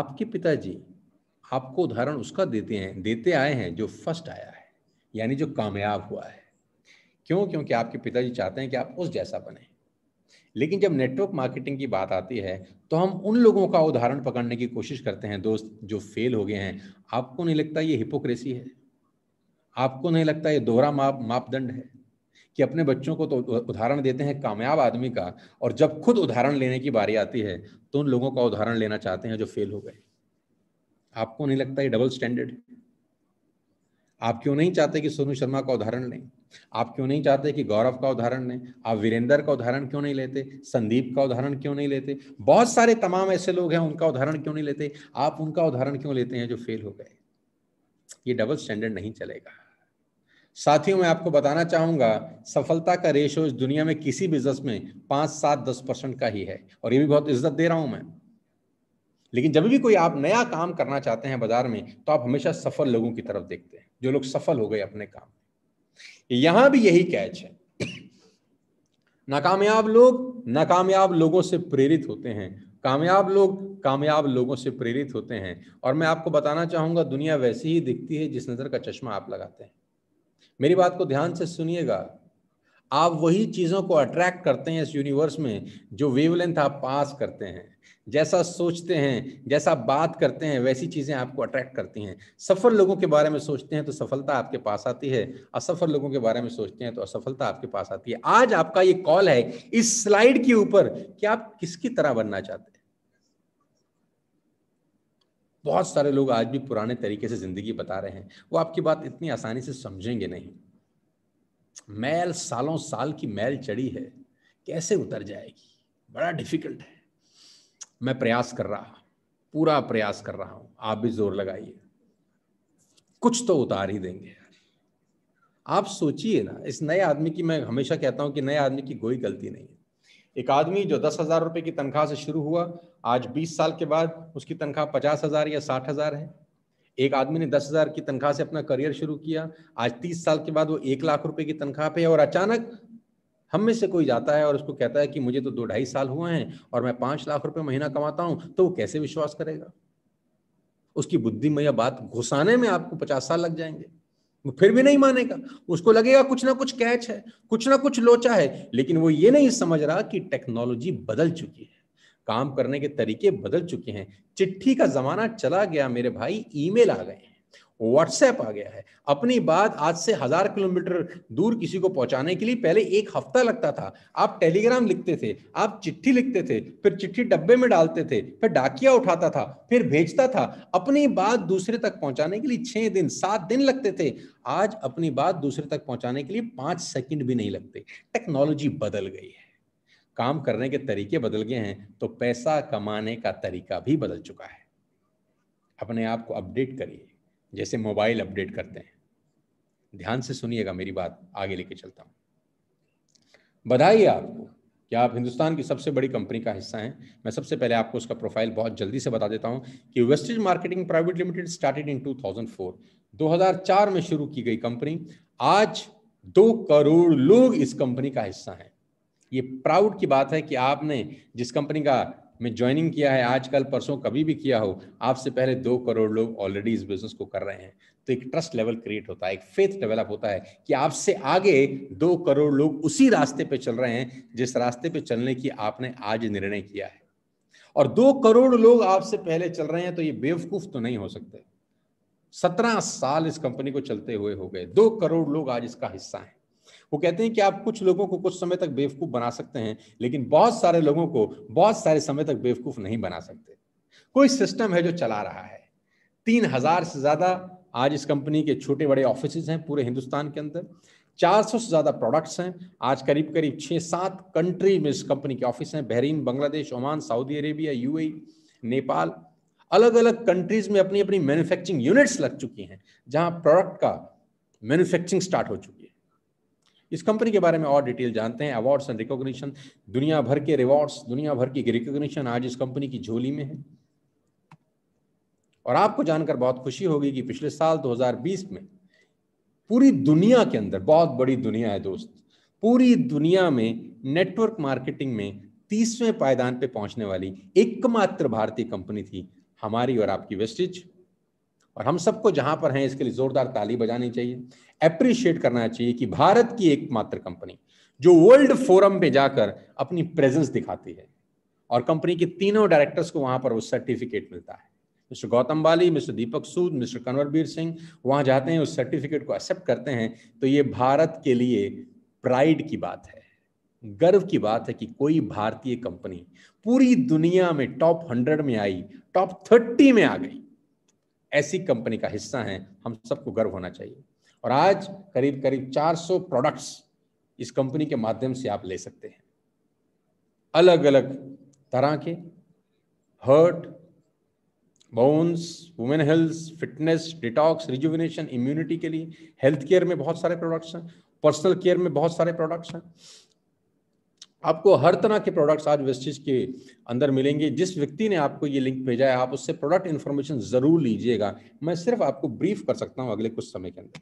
A: आपके पिताजी आपको उदाहरण उसका देते हैं देते आए हैं जो फर्स्ट आया है यानी जो कामयाब हुआ है क्यों क्योंकि आपके पिताजी चाहते हैं कि आप उस जैसा बने लेकिन जब नेटवर्क मार्केटिंग की बात आती है तो हम उन लोगों का उदाहरण पकड़ने की कोशिश करते हैं दोस्त जो फेल हो गए हैं आपको नहीं लगता ये हिपोक्रेसी है आपको नहीं लगता ये दोहरा माप मापदंड है कि अपने बच्चों को तो उदाहरण देते हैं कामयाब आदमी का और जब खुद उदाहरण लेने की बारी आती है तो उन लोगों का उदाहरण लेना चाहते हैं जो फेल हो गए आपको नहीं लगता ये डबल स्टैंडर्ड है आप क्यों नहीं चाहते कि सोनू शर्मा का उदाहरण लें आप क्यों नहीं चाहते कि गौरव का उदाहरण लें आप वीरेंद्र का उदाहरण क्यों नहीं लेते संदीप का उदाहरण क्यों नहीं लेते बहुत सारे तमाम ऐसे लोग हैं उनका उदाहरण क्यों नहीं लेते आप उनका उदाहरण क्यों लेते हैं जो फेल हो गए ये डबल स्टैंडर्ड नहीं चलेगा साथियों मैं आपको बताना चाहूंगा सफलता का रेशो इस दुनिया में किसी बिजनेस में पांच सात दस परसेंट का ही है और ये भी बहुत इज्जत दे रहा हूँ मैं लेकिन जब भी कोई आप नया काम करना चाहते हैं बाजार में तो आप हमेशा सफल लोगों की तरफ देखते हैं जो लोग सफल हो गए अपने काम में यहां भी यही कैच है नाकामयाब लोग नाकामयाब लोगों से प्रेरित होते हैं कामयाब लोग कामयाब लोगों से प्रेरित होते हैं और मैं आपको बताना चाहूंगा दुनिया वैसी ही दिखती है जिस नज़र का चश्मा आप लगाते हैं मेरी बात को ध्यान से सुनिएगा आप वही चीज़ों को अट्रैक्ट करते हैं इस यूनिवर्स में जो वेवलेंथ आप पास करते हैं जैसा सोचते हैं जैसा बात करते हैं वैसी चीज़ें आपको अट्रैक्ट करती हैं सफल लोगों के बारे में सोचते हैं तो सफलता आपके पास आती है असफल लोगों के बारे में सोचते हैं तो असफलता आपके पास आती है आज आपका ये कॉल है इस स्लाइड के ऊपर कि आप किसकी तरह बनना चाहते हैं बहुत सारे लोग आज भी पुराने तरीके से ज़िंदगी बता रहे हैं वो आपकी बात इतनी आसानी से समझेंगे नहीं मैल सालों साल की मैल चढ़ी है कैसे उतर जाएगी बड़ा डिफिकल्ट है मैं प्रयास कर रहा पूरा प्रयास कर रहा हूं आप भी जोर लगाइए कुछ तो उतार ही देंगे यार आप सोचिए ना इस नए आदमी की मैं हमेशा कहता हूं कि नए आदमी की कोई गलती नहीं है एक आदमी जो दस हजार रुपए की तनख्वाह से शुरू हुआ आज बीस साल के बाद उसकी तनख्वाह पचास हजार या साठ हजार है एक आदमी ने दस हजार की तनख्वाह से अपना करियर शुरू किया आज तीस साल के बाद वो एक लाख रुपए की तनख्वाह पे है और अचानक हम में से कोई जाता है और उसको कहता है कि मुझे तो दो ढाई साल हुए हैं और मैं पांच लाख रुपए महीना कमाता हूं तो वो कैसे विश्वास करेगा उसकी बुद्धिमय बात घुसाने में आपको पचास साल लग जाएंगे वो फिर भी नहीं मानेगा उसको लगेगा कुछ ना कुछ कैच है कुछ ना कुछ लोचा है लेकिन वो ये नहीं समझ रहा कि टेक्नोलॉजी बदल चुकी है काम करने के तरीके बदल चुके हैं चिट्ठी का जमाना चला गया मेरे भाई ईमेल आ गए हैं व्हाट्सएप आ गया है अपनी बात आज से हजार किलोमीटर दूर किसी को पहुंचाने के लिए पहले एक हफ्ता लगता था आप टेलीग्राम लिखते थे आप चिट्ठी लिखते थे फिर चिट्ठी डब्बे में डालते थे फिर डाकिया उठाता था फिर भेजता था अपनी बात दूसरे तक पहुंचाने के लिए छह दिन सात दिन लगते थे आज अपनी बात दूसरे तक पहुंचाने के लिए पांच सेकंड भी नहीं लगते टेक्नोलॉजी बदल गई है काम करने के तरीके बदल गए हैं तो पैसा कमाने का तरीका भी बदल चुका है अपने आप को अपडेट करिए जैसे मोबाइल अपडेट करते हैं ध्यान से सुनिएगा मेरी बात आगे लेके चलता हूँ बधाई आपको कि आप हिंदुस्तान की सबसे बड़ी कंपनी का हिस्सा हैं मैं सबसे पहले आपको उसका प्रोफाइल बहुत जल्दी से बता देता हूँ कि Vestige marketing private limited started in 2004 2004 में शुरू की गई कंपनी आज दो करोड़ लोग इस कंपनी का हिस्सा हैं ये प्राउड की बात है कि आपने जिस कंपनी का में ज्वाइनिंग किया है आजकल परसों कभी भी किया हो आपसे पहले दो करोड़ लोग ऑलरेडी इस बिजनेस को कर रहे हैं तो एक ट्रस्ट लेवल क्रिएट होता है एक फेथ डेवलप होता है कि आपसे आगे दो करोड़ लोग उसी रास्ते पे चल रहे हैं जिस रास्ते पे चलने की आपने आज निर्णय किया है और दो करोड़ लोग आपसे पहले चल रहे हैं तो ये बेवकूफ तो नहीं हो सकते सत्रह साल इस कंपनी को चलते हुए हो गए दो करोड़ लोग आज इसका हिस्सा हैं वो कहते हैं कि आप कुछ लोगों को कुछ समय तक बेवकूफ़ बना सकते हैं लेकिन बहुत सारे लोगों को बहुत सारे समय तक बेवकूफ़ नहीं बना सकते कोई सिस्टम है जो चला रहा है तीन हज़ार से ज़्यादा आज इस कंपनी के छोटे बड़े ऑफिस हैं पूरे हिंदुस्तान के अंदर चार सौ से ज़्यादा प्रोडक्ट्स हैं आज करीब करीब छः सात कंट्री में इस कंपनी के ऑफिस हैं Bahrain Bangladesh Oman Saudi Arabia U Nepal अलग अलग कंट्रीज में अपनी अपनी मैन्युफैक्चरिंग यूनिट्स लग चुकी हैं जहां प्रोडक्ट का मैन्युफैक्चरिंग स्टार्ट हो चुकी है इस कंपनी के बारे में और डिटेल जानते हैं अवार्ड्स एंड रिकॉग्निशन दुनिया भर के रिवॉर्ड्स दुनिया भर की रिकॉग्निशन आज इस कंपनी की झोली में है और आपको जानकर बहुत खुशी होगी कि पिछले साल 2020 में पूरी दुनिया के अंदर बहुत बड़ी दुनिया है दोस्त पूरी दुनिया में नेटवर्क मार्केटिंग में तीसवें पायदान पे पहुंचने वाली एकमात्र भारतीय कंपनी थी हमारी और आपकी वेस्टिज और हम सबको जहां पर हैं इसके लिए जोरदार ताली बजानी चाहिए अप्रिशिएट करना चाहिए कि भारत की एकमात्र कंपनी जो वर्ल्ड फोरम पे जाकर अपनी प्रेजेंस दिखाती है और कंपनी के तीनों डायरेक्टर्स को वहां पर वो सर्टिफिकेट मिलता है mister Gautam Bali mister Deepak Sood mister Kanwarbir Singh वहां जाते हैं उस सर्टिफिकेट को एक्सेप्ट करते हैं तो ये भारत के लिए प्राइड की बात है गर्व की बात है कि कोई भारतीय कंपनी पूरी दुनिया में टॉप हंड्रेड में आई टॉप थर्टी में आ गई ऐसी कंपनी का हिस्सा हैं हम सबको गर्व होना चाहिए और आज करीब करीब 400 प्रोडक्ट्स इस कंपनी के माध्यम से आप ले सकते हैं अलग अलग तरह के heart bones women health fitness detox rejuvenation immunity के लिए हेल्थ केयर में बहुत सारे प्रोडक्ट्स हैं पर्सनल केयर में बहुत सारे प्रोडक्ट्स हैं आपको हर तरह के प्रोडक्ट्स आज वेस्टिज के अंदर मिलेंगे जिस व्यक्ति ने आपको ये लिंक भेजा है आप उससे प्रोडक्ट इन्फॉर्मेशन ज़रूर लीजिएगा मैं सिर्फ आपको ब्रीफ कर सकता हूँ अगले कुछ समय के अंदर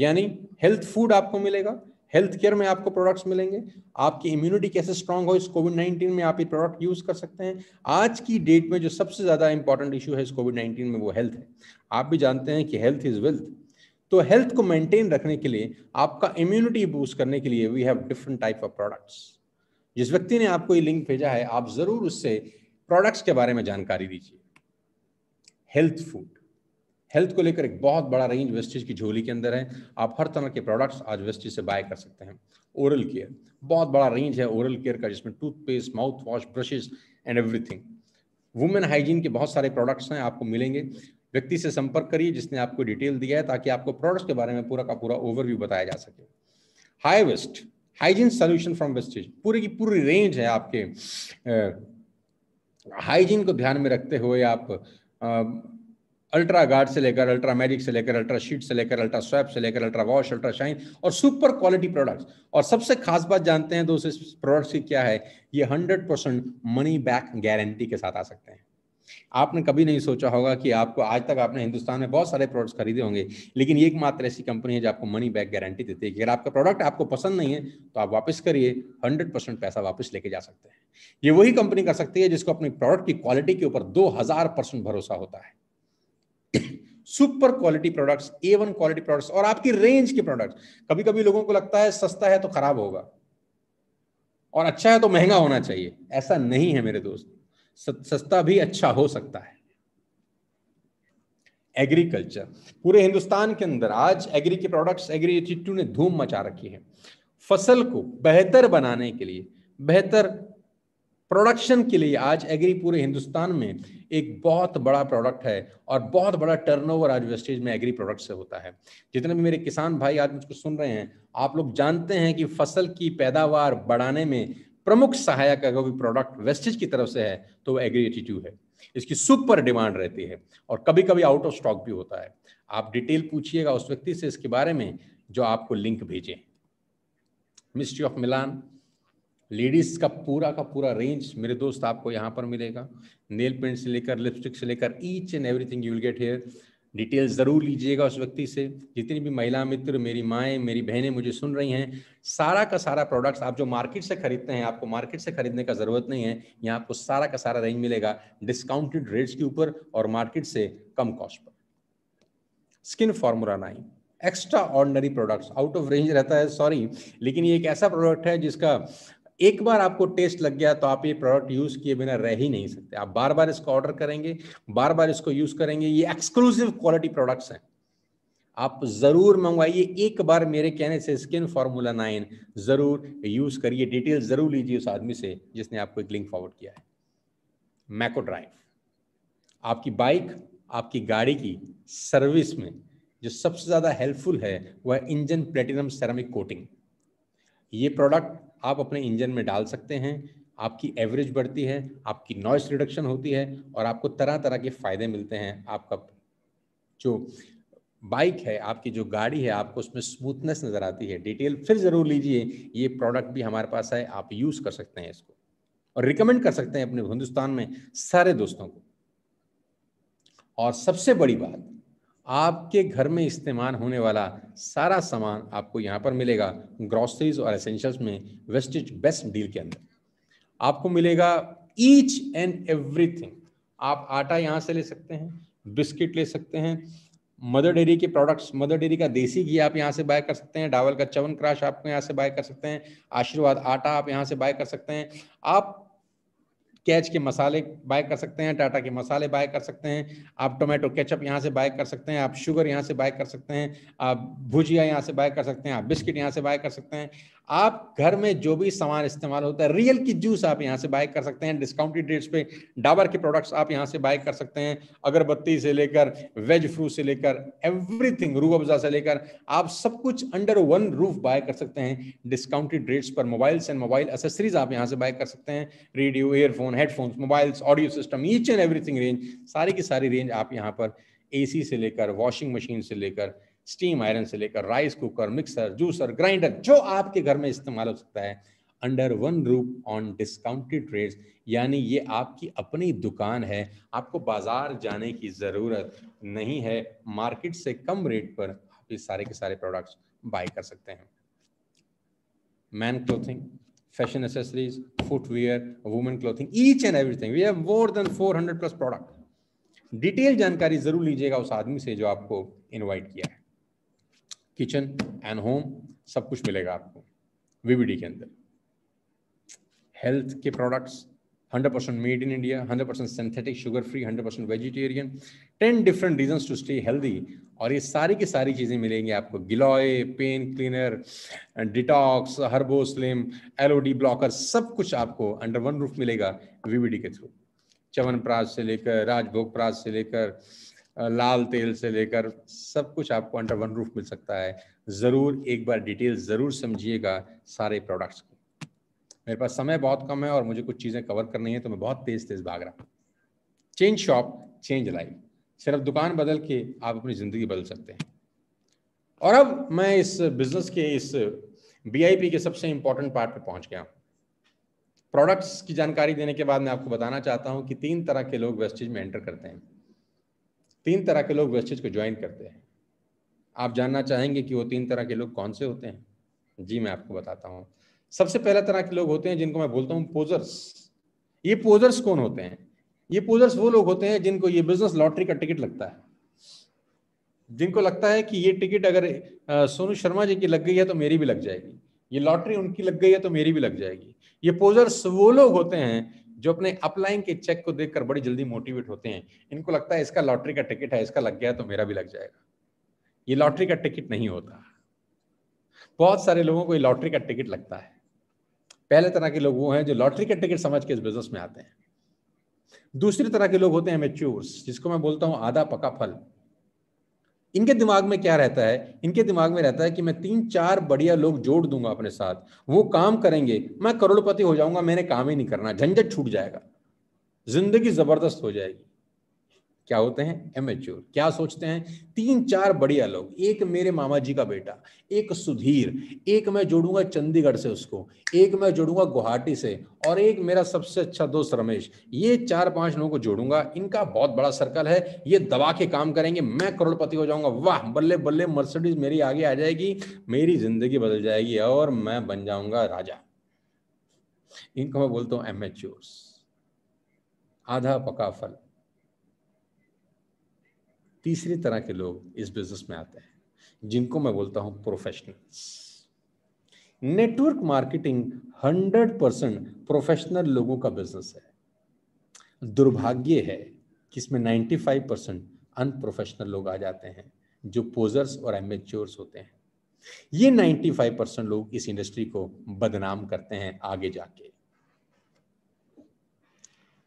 A: यानी हेल्थ फूड आपको मिलेगा हेल्थ केयर में आपको प्रोडक्ट्स मिलेंगे आपकी इम्यूनिटी कैसे स्ट्रांग हो इस कोविड नाइन्टीन में आप ये प्रोडक्ट यूज़ कर सकते हैं आज की डेट में जो सबसे ज़्यादा इंपॉर्टेंट इशू है इस कोविड नाइन्टीन में वो हेल्थ है आप भी जानते हैं कि हेल्थ इज़ वेल्थ तो हेल्थ को मेंटेन रखने के लिए आपका इम्यूनिटी बूस्ट करने के लिए we have different type of products जिस व्यक्ति ने आपको ये लिंक भेजा है आप जरूर उससे प्रोडक्ट्स के बारे में जानकारी दीजिए हेल्थ फूड हेल्थ को लेकर एक बहुत बड़ा रेंज वेस्टेज की झोली के अंदर है आप हर तरह के प्रोडक्ट्स आज वेस्टेज से बाय कर सकते हैं ओरल केयर बहुत बड़ा रेंज है ओरल केयर का जिसमें toothpaste mouthwash brushes and everything women hygiene के बहुत सारे प्रोडक्ट्स हैं आपको मिलेंगे व्यक्ति से संपर्क करिए जिसने आपको डिटेल दिया है ताकि आपको प्रोडक्ट के बारे में पूरा का पूरा ओवरव्यू बताया जा सके high waste hygiene solution from Vestige पूरी की पूरी रेंज है आपके हाइजीन को ध्यान में रखते हुए आप अल्ट्रा गार्ड से लेकर अल्ट्रा मैजिक से लेकर अल्ट्रा शीट से लेकर अल्ट्रा स्वैप से लेकर अल्ट्रा वॉश अल्ट्रा शाइन और सुपर क्वालिटी प्रोडक्ट्स और सबसे खास बात जानते हैं दोस्तों इस प्रोडक्ट्स की क्या है ये hundred percent money back guarantee के साथ आ सकते हैं आपने कभी नहीं सोचा होगा कि आपको आज तक आपने हिंदुस्तान में बहुत सारे प्रोडक्ट्स खरीदे होंगे लेकिन एक मात्र ऐसी कंपनी है जो आपको मनी बैक गारंटी देती है कि अगर आपका प्रोडक्ट आपको पसंद नहीं है तो आप वापस करिए हंड्रेड परसेंट पैसा वापस लेके जा सकते हैं ये वही कंपनी कर सकती है जिसको अपने प्रोडक्ट की क्वालिटी के ऊपर दो हजार परसेंट भरोसा होता है super quality products A one quality products और आपकी रेंज के प्रोडक्ट्स कभी कभी लोगों को लगता है सस्ता है तो खराब होगा और अच्छा है तो महंगा होना चाहिए ऐसा नहीं है मेरे दोस्त सस्ता भी अच्छा हो सकता है एग्रीकल्चर पूरे हिंदुस्तान के अंदर आज एग्री के प्रोडक्ट्स एग्री एटीट्यू ने धूम मचा रखी है फसल को बेहतर बनाने के लिए बेहतर प्रोडक्शन के लिए आज एग्री पूरे हिंदुस्तान में एक बहुत बड़ा प्रोडक्ट है और बहुत बड़ा टर्नओवर आज वेस्टेज में एग्री प्रोडक्ट से होता है जितने भी मेरे किसान भाई आज मुझको सुन रहे हैं आप लोग जानते हैं कि फसल की पैदावार बढ़ाने में प्रमुख सहायक अगर कोई प्रोडक्ट वेस्टेज की तरफ से है तो वो एग्री है इसकी सुपर डिमांड रहती है और कभी कभी आउट ऑफ स्टॉक भी होता है आप डिटेल पूछिएगा उस व्यक्ति से इसके बारे में जो आपको लिंक भेजे मिस्ट्री ऑफ मिलान लेडीज का पूरा का पूरा रेंज मेरे दोस्त आपको यहाँ पर मिलेगा नेल पेंट से लेकर लिपस्टिक से लेकर each and everything you will get here detail ज़रूर लीजिएगा उस व्यक्ति से जितनी भी महिला मित्र मेरी माएँ मेरी बहनें मुझे सुन रही हैं सारा का सारा प्रोडक्ट्स आप जो मार्केट से खरीदते हैं आपको मार्केट से खरीदने का ज़रूरत नहीं है यहाँ आपको सारा का सारा रेंज मिलेगा डिस्काउंटेड रेट्स के ऊपर और मार्केट से कम कॉस्ट पर skin formula nine extraordinary products out of range रहता है सॉरी लेकिन ये एक ऐसा प्रोडक्ट है जिसका एक बार आपको टेस्ट लग गया तो आप ये प्रोडक्ट यूज़ किए बिना रह ही नहीं सकते आप बार बार इसको ऑर्डर करेंगे बार बार इसको यूज़ करेंगे ये एक्सक्लूसिव क्वालिटी प्रोडक्ट्स हैं आप ज़रूर मंगवाइए एक बार मेरे कहने से स्किन फार्मूला नाइन ज़रूर यूज़ करिए डिटेल ज़रूर लीजिए उस आदमी से जिसने आपको एक लिंक फॉरवर्ड किया है मैको ड्राइव आपकी बाइक आपकी गाड़ी की सर्विस में जो सबसे ज़्यादा हेल्पफुल है वह इंजन प्लेटिनम सेरामिक कोटिंग ये प्रोडक्ट आप अपने इंजन में डाल सकते हैं आपकी एवरेज बढ़ती है आपकी नॉइस रिडक्शन होती है और आपको तरह तरह के फ़ायदे मिलते हैं आपका जो बाइक है आपकी जो गाड़ी है आपको उसमें स्मूथनेस नज़र आती है डिटेल फिर ज़रूर लीजिए ये प्रोडक्ट भी हमारे पास है आप यूज़ कर सकते हैं इसको और रिकमेंड कर सकते हैं अपने हिंदुस्तान में सारे दोस्तों को और सबसे बड़ी बात आपके घर में इस्तेमाल होने वाला सारा सामान आपको यहाँ पर मिलेगा ग्रॉसरीज और एसेंशियल्स में वेस्टेज बेस्ट डील के अंदर आपको मिलेगा ईच एंड एवरीथिंग आप आटा यहाँ से ले सकते हैं बिस्किट ले सकते हैं मदर डेयरी के प्रोडक्ट्स मदर डेयरी का देसी घी आप यहाँ से बाय कर सकते हैं डावल का चवन क्राश आपको यहाँ से बाय कर सकते हैं आशीर्वाद आटा आप यहाँ से बाय कर सकते हैं आप कैच के मसाले बाय कर सकते हैं टाटा के मसाले बाय कर सकते हैं आप टोमेटो केचप यहाँ से बाय कर सकते हैं आप शुगर यहाँ से बाय कर सकते हैं आप भुजिया यहाँ से बाय कर सकते हैं आप बिस्किट यहाँ से बाय कर सकते हैं आप घर में जो भी सामान इस्तेमाल होता है रियल की जूस आप यहाँ से बाय कर सकते हैं डिस्काउंटेड रेट्स पे डाबर के प्रोडक्ट्स आप यहाँ से बाय कर सकते हैं अगरबत्ती से लेकर वेज फ्रू से लेकर एवरीथिंग रू अफजा से लेकर आप सब कुछ अंडर वन रूफ बाय कर सकते हैं डिस्काउंटेड रेट्स पर मोबाइल्स एंड मोबाइल एसेसरीज आप यहाँ से बाय कर सकते हैं radio earphone headphones mobiles audio system each and everything range सारी की सारी रेंज आप यहाँ पर ए से लेकर वॉशिंग मशीन से लेकर स्टीम आयरन से लेकर rice cooker mixer juicer grinder जो आपके घर में इस्तेमाल हो सकता है under one roof on discounted rate यानी ये आपकी अपनी दुकान है आपको बाजार जाने की ज़रूरत नहीं है मार्केट से कम रेट पर आप ये सारे के सारे प्रोडक्ट्स बाय कर सकते हैं man clothing fashion accessories footwear women clothing each and everything we have more than 400 plus product detail जानकारी जरूर लीजिएगा उस आदमी से जो आपको इनवाइट किया है किचन एंड होम सब कुछ मिलेगा आपको वीवीडी के अंदर हेल्थ के products 100% percent made in India 100% percent synthetic sugar free 100% percent vegetarian ten different reason to stay healthy और ये सारी की सारी चीज़ें मिलेंगी आपको गिलॉय pain cleaner detox herbo slim L blocker सब कुछ आपको अंडर वन रूफ मिलेगा वीवीडी के थ्रू प्राज से लेकर राजभोग प्राज से लेकर लाल तेल से लेकर सब कुछ आपको अंडर वन रूफ मिल सकता है ज़रूर एक बार डिटेल ज़रूर समझिएगा सारे प्रोडक्ट्स को मेरे पास समय बहुत कम है और मुझे कुछ चीज़ें कवर करनी है तो मैं बहुत तेज़ तेज़ भाग रहा हूँ चेंज शॉप चेंज लाइफ सिर्फ दुकान बदल के आप अपनी ज़िंदगी बदल सकते हैं और अब मैं इस बिज़नेस के इस बी के सबसे इंपॉर्टेंट पार्ट पर पहुँच गया हूँ प्रोडक्ट्स की जानकारी देने के बाद मैं आपको बताना चाहता हूँ कि तीन तरह के लोग वेस्टेज में एंटर करते हैं तीन तरह के लोग वेस्टेज को ज्वाइन करते हैं आप जानना चाहेंगे कि वो तीन तरह के लोग कौन से होते हैं जी मैं आपको बताता हूँ सबसे पहला तरह के लोग होते हैं जिनको मैं बोलता हूँ पोजर्स ये पोजर्स कौन होते हैं ये पोजर्स वो लोग होते हैं जिनको ये बिजनेस लॉटरी का टिकट लगता है जिनको लगता है कि ये टिकट अगर सोनू शर्मा जी की लग गई है तो मेरी भी लग जाएगी ये लॉटरी उनकी लग गई है तो मेरी भी लग जाएगी ये पोजर्स वो लोग होते हैं जो अपने अपलाइन के चेक को देखकर बड़ी जल्दी मोटिवेट होते हैं इनको लगता है इसका लॉटरी का टिकट है इसका लग गया तो मेरा भी लग जाएगा ये लॉटरी का टिकट नहीं होता बहुत सारे लोगों को ये लॉटरी का टिकट लगता है पहले तरह के लोग वो हैं जो लॉटरी का टिकट समझ के इस बिजनेस में आते हैं दूसरी तरह के लोग होते हैं मेच्योर्स जिसको मैं बोलता हूँ आधा पका फल इनके दिमाग में क्या रहता है इनके दिमाग में रहता है कि मैं तीन चार बढ़िया लोग जोड़ दूंगा अपने साथ वो काम करेंगे मैं करोड़पति हो जाऊंगा मैंने काम ही नहीं करना झंझट छूट जाएगा जिंदगी जबरदस्त हो जाएगी क्या होते हैं एमेच्योर क्या सोचते हैं तीन चार बढ़िया लोग एक मेरे मामा जी का बेटा एक सुधीर एक मैं जोड़ूंगा चंडीगढ़ से उसको एक मैं जोड़ूंगा गुवाहाटी से और एक मेरा सबसे अच्छा दोस्त रमेश ये चार पांच लोगों को जोड़ूंगा इनका बहुत बड़ा सर्कल है ये दबा के काम करेंगे मैं करोड़पति हो जाऊंगा वाह बल्ले बल्ले मर्सिडीज मेरी आगे आ जाएगी मेरी जिंदगी बदल जाएगी और मैं बन जाऊंगा राजा इनको मैं बोलता हूँ एमेच्योर्स आधा पका फल तीसरी तरह के लोग इस बिजनेस में आते हैं जिनको मैं बोलता हूं professionals network marketing hundred percent professional लोगों का बिजनेस है दुर्भाग्य है कि इसमें फाइव परसेंट अनप्रोफेशनल लोग आ जाते हैं जो पोजर्स और एमेच्योर्स होते हैं ये नाइन्टी फाइव परसेंट लोग इस इंडस्ट्री को बदनाम करते हैं आगे जाके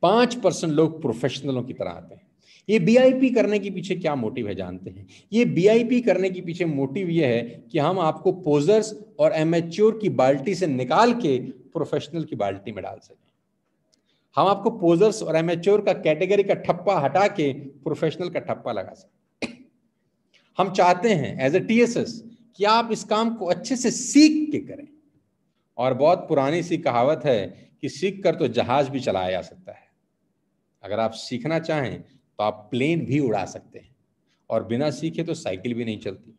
A: पांच परसेंट लोग प्रोफेशनलों की तरह आते हैं ये बीआईपी करने के पीछे क्या मोटिव है जानते हैं ये बीआईपी करने के पीछे मोटिव ये है कि हम आपको पोजर्स और एमेच्योर की बाल्टी से निकाल के प्रोफेशनल की बाल्टी में डाल सकें हम आपको पोजर्स और एमेच्योर का कैटेगरी का ठप्पा हटा के प्रोफेशनल का ठप्पा लगा सकें हम चाहते हैं एज ए टी कि आप इस काम को अच्छे से सीख के करें और बहुत पुरानी सी कहावत है कि सीख कर तो जहाज भी चलाया जा सकता है अगर आप सीखना चाहें तो आप प्लेन भी उड़ा सकते हैं और बिना सीखे तो साइकिल भी नहीं चलती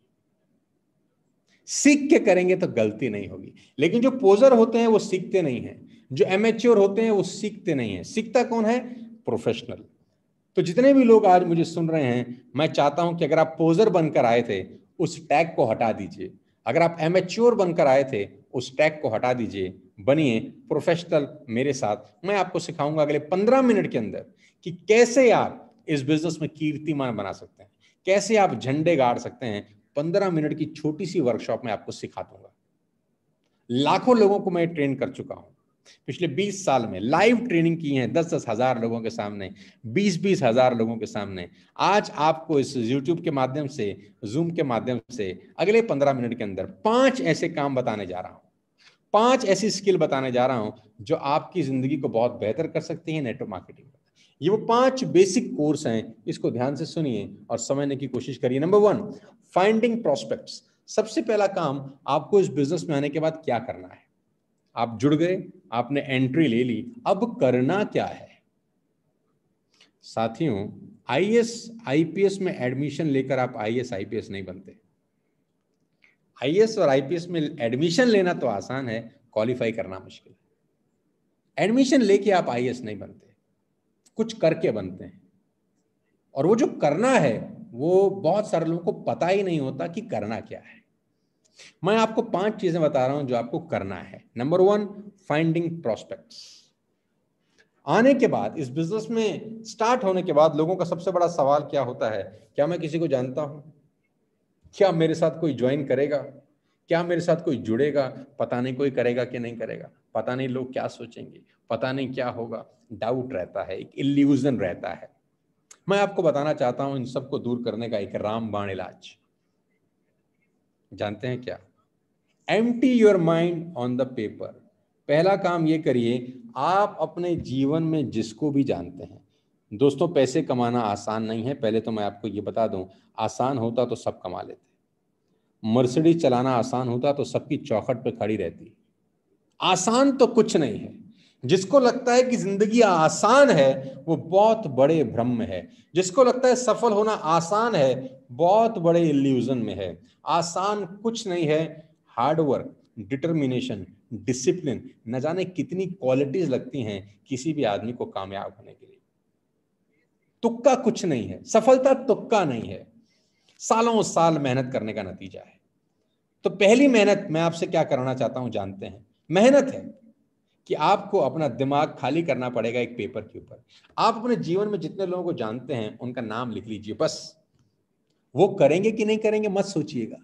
A: सीख के करेंगे तो गलती नहीं होगी लेकिन जो पोजर होते हैं वो सीखते नहीं हैं जो एमेच्योर होते हैं वो सीखते नहीं हैं सीखता कौन है प्रोफेशनल तो जितने भी लोग आज मुझे सुन रहे हैं मैं चाहता हूं कि अगर आप पोजर बनकर आए थे उस टैग को हटा दीजिए अगर आप एमेच्योर बनकर आए थे उस टैग को हटा दीजिए बनिए प्रोफेशनल मेरे साथ मैं आपको सिखाऊंगा अगले पंद्रह मिनट के अंदर कि कैसे आप इस बिजनेस में कीर्तिमान बना सकते हैं कैसे आप झंडे गाड़ सकते हैं पंद्रह मिनट की छोटी सी वर्कशॉप में आपको सिखा दूंगा लाखों लोगों को मैं ट्रेन कर चुका हूं पिछले बीस साल में लाइव ट्रेनिंग की है दस दस हजार लोगों के सामने बीस बीस हजार लोगों के सामने आज आपको इस यूट्यूब के माध्यम से जूम के माध्यम से अगले पंद्रह मिनट के अंदर पांच ऐसे काम बताने जा रहा हूं पांच ऐसी स्किल बताने जा रहा हूं जो आपकी जिंदगी को बहुत बेहतर कर सकती है नेटवर्क मार्केटिंग ये वो पांच बेसिक कोर्स हैं इसको ध्यान से सुनिए और समझने की कोशिश करिए नंबर वन फाइंडिंग प्रोस्पेक्ट्स सबसे पहला काम आपको इस बिजनेस में आने के बाद क्या करना है आप जुड़ गए आपने एंट्री ले ली अब करना क्या है साथियों आईएएस आईपीएस में एडमिशन लेकर आप आईएएस आईपीएस नहीं बनते आईएएस और आईपीएस में एडमिशन लेना तो आसान है क्वालिफाई करना मुश्किल है एडमिशन लेके आप आईएएस नहीं बनते कुछ करके बनते हैं और वो जो करना है वो बहुत सारे लोगों को पता ही नहीं होता कि करना क्या है मैं आपको पांच चीजें बता रहा हूं जो आपको करना है नंबर वन फाइंडिंग प्रोस्पेक्ट्स आने के बाद इस बिजनेस में स्टार्ट होने के बाद लोगों का सबसे बड़ा सवाल क्या होता है क्या मैं किसी को जानता हूं क्या मेरे साथ कोई ज्वाइन करेगा क्या मेरे साथ कोई जुड़ेगा पता नहीं कोई करेगा कि नहीं करेगा पता नहीं लोग क्या सोचेंगे पता नहीं क्या होगा डाउट रहता है एक इल्यूजन रहता है मैं आपको बताना चाहता हूं इन सबको दूर करने का एक रामबाण इलाज जानते हैं क्या empty your mind on the paper पहला काम ये करिए आप अपने जीवन में जिसको भी जानते हैं दोस्तों पैसे कमाना आसान नहीं है पहले तो मैं आपको ये बता दूं आसान होता तो सब कमा लेते मर्सिडीज चलाना आसान होता तो सबकी चौखट पर खड़ी रहती आसान तो कुछ नहीं है जिसको लगता है कि जिंदगी आसान है वो बहुत बड़े भ्रम में है जिसको लगता है सफल होना आसान है बहुत बड़े इल्यूजन में है आसान कुछ नहीं है हार्डवर्क डिटर्मिनेशन डिसिप्लिन न जाने कितनी क्वालिटीज लगती हैं किसी भी आदमी को कामयाब होने के लिए तुक्का कुछ नहीं है सफलता तुक्का नहीं है सालों साल मेहनत करने का नतीजा है तो पहली मेहनत मैं आपसे क्या करना चाहता हूं जानते हैं मेहनत है कि आपको अपना दिमाग खाली करना पड़ेगा एक पेपर के ऊपर आप अपने जीवन में जितने लोगों को जानते हैं उनका नाम लिख लीजिए बस वो करेंगे कि नहीं करेंगे मत सोचिएगा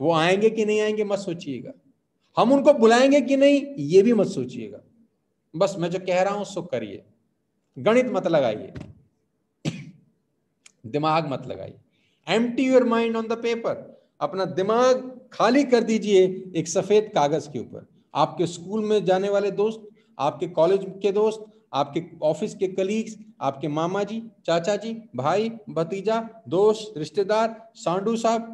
A: वो आएंगे कि नहीं आएंगे मत सोचिएगा हम उनको बुलाएंगे कि नहीं ये भी मत सोचिएगा बस मैं जो कह रहा हूं सो करिए गणित मत लगाइए दिमाग मत लगाइए empty your mind on the paper अपना दिमाग खाली कर दीजिए एक सफेद कागज के ऊपर आपके स्कूल में जाने वाले दोस्त आपके कॉलेज के दोस्त आपके ऑफिस के कलीग्स आपके मामा जी चाचा जी भाई भतीजा दोस्त रिश्तेदार सांडू साहब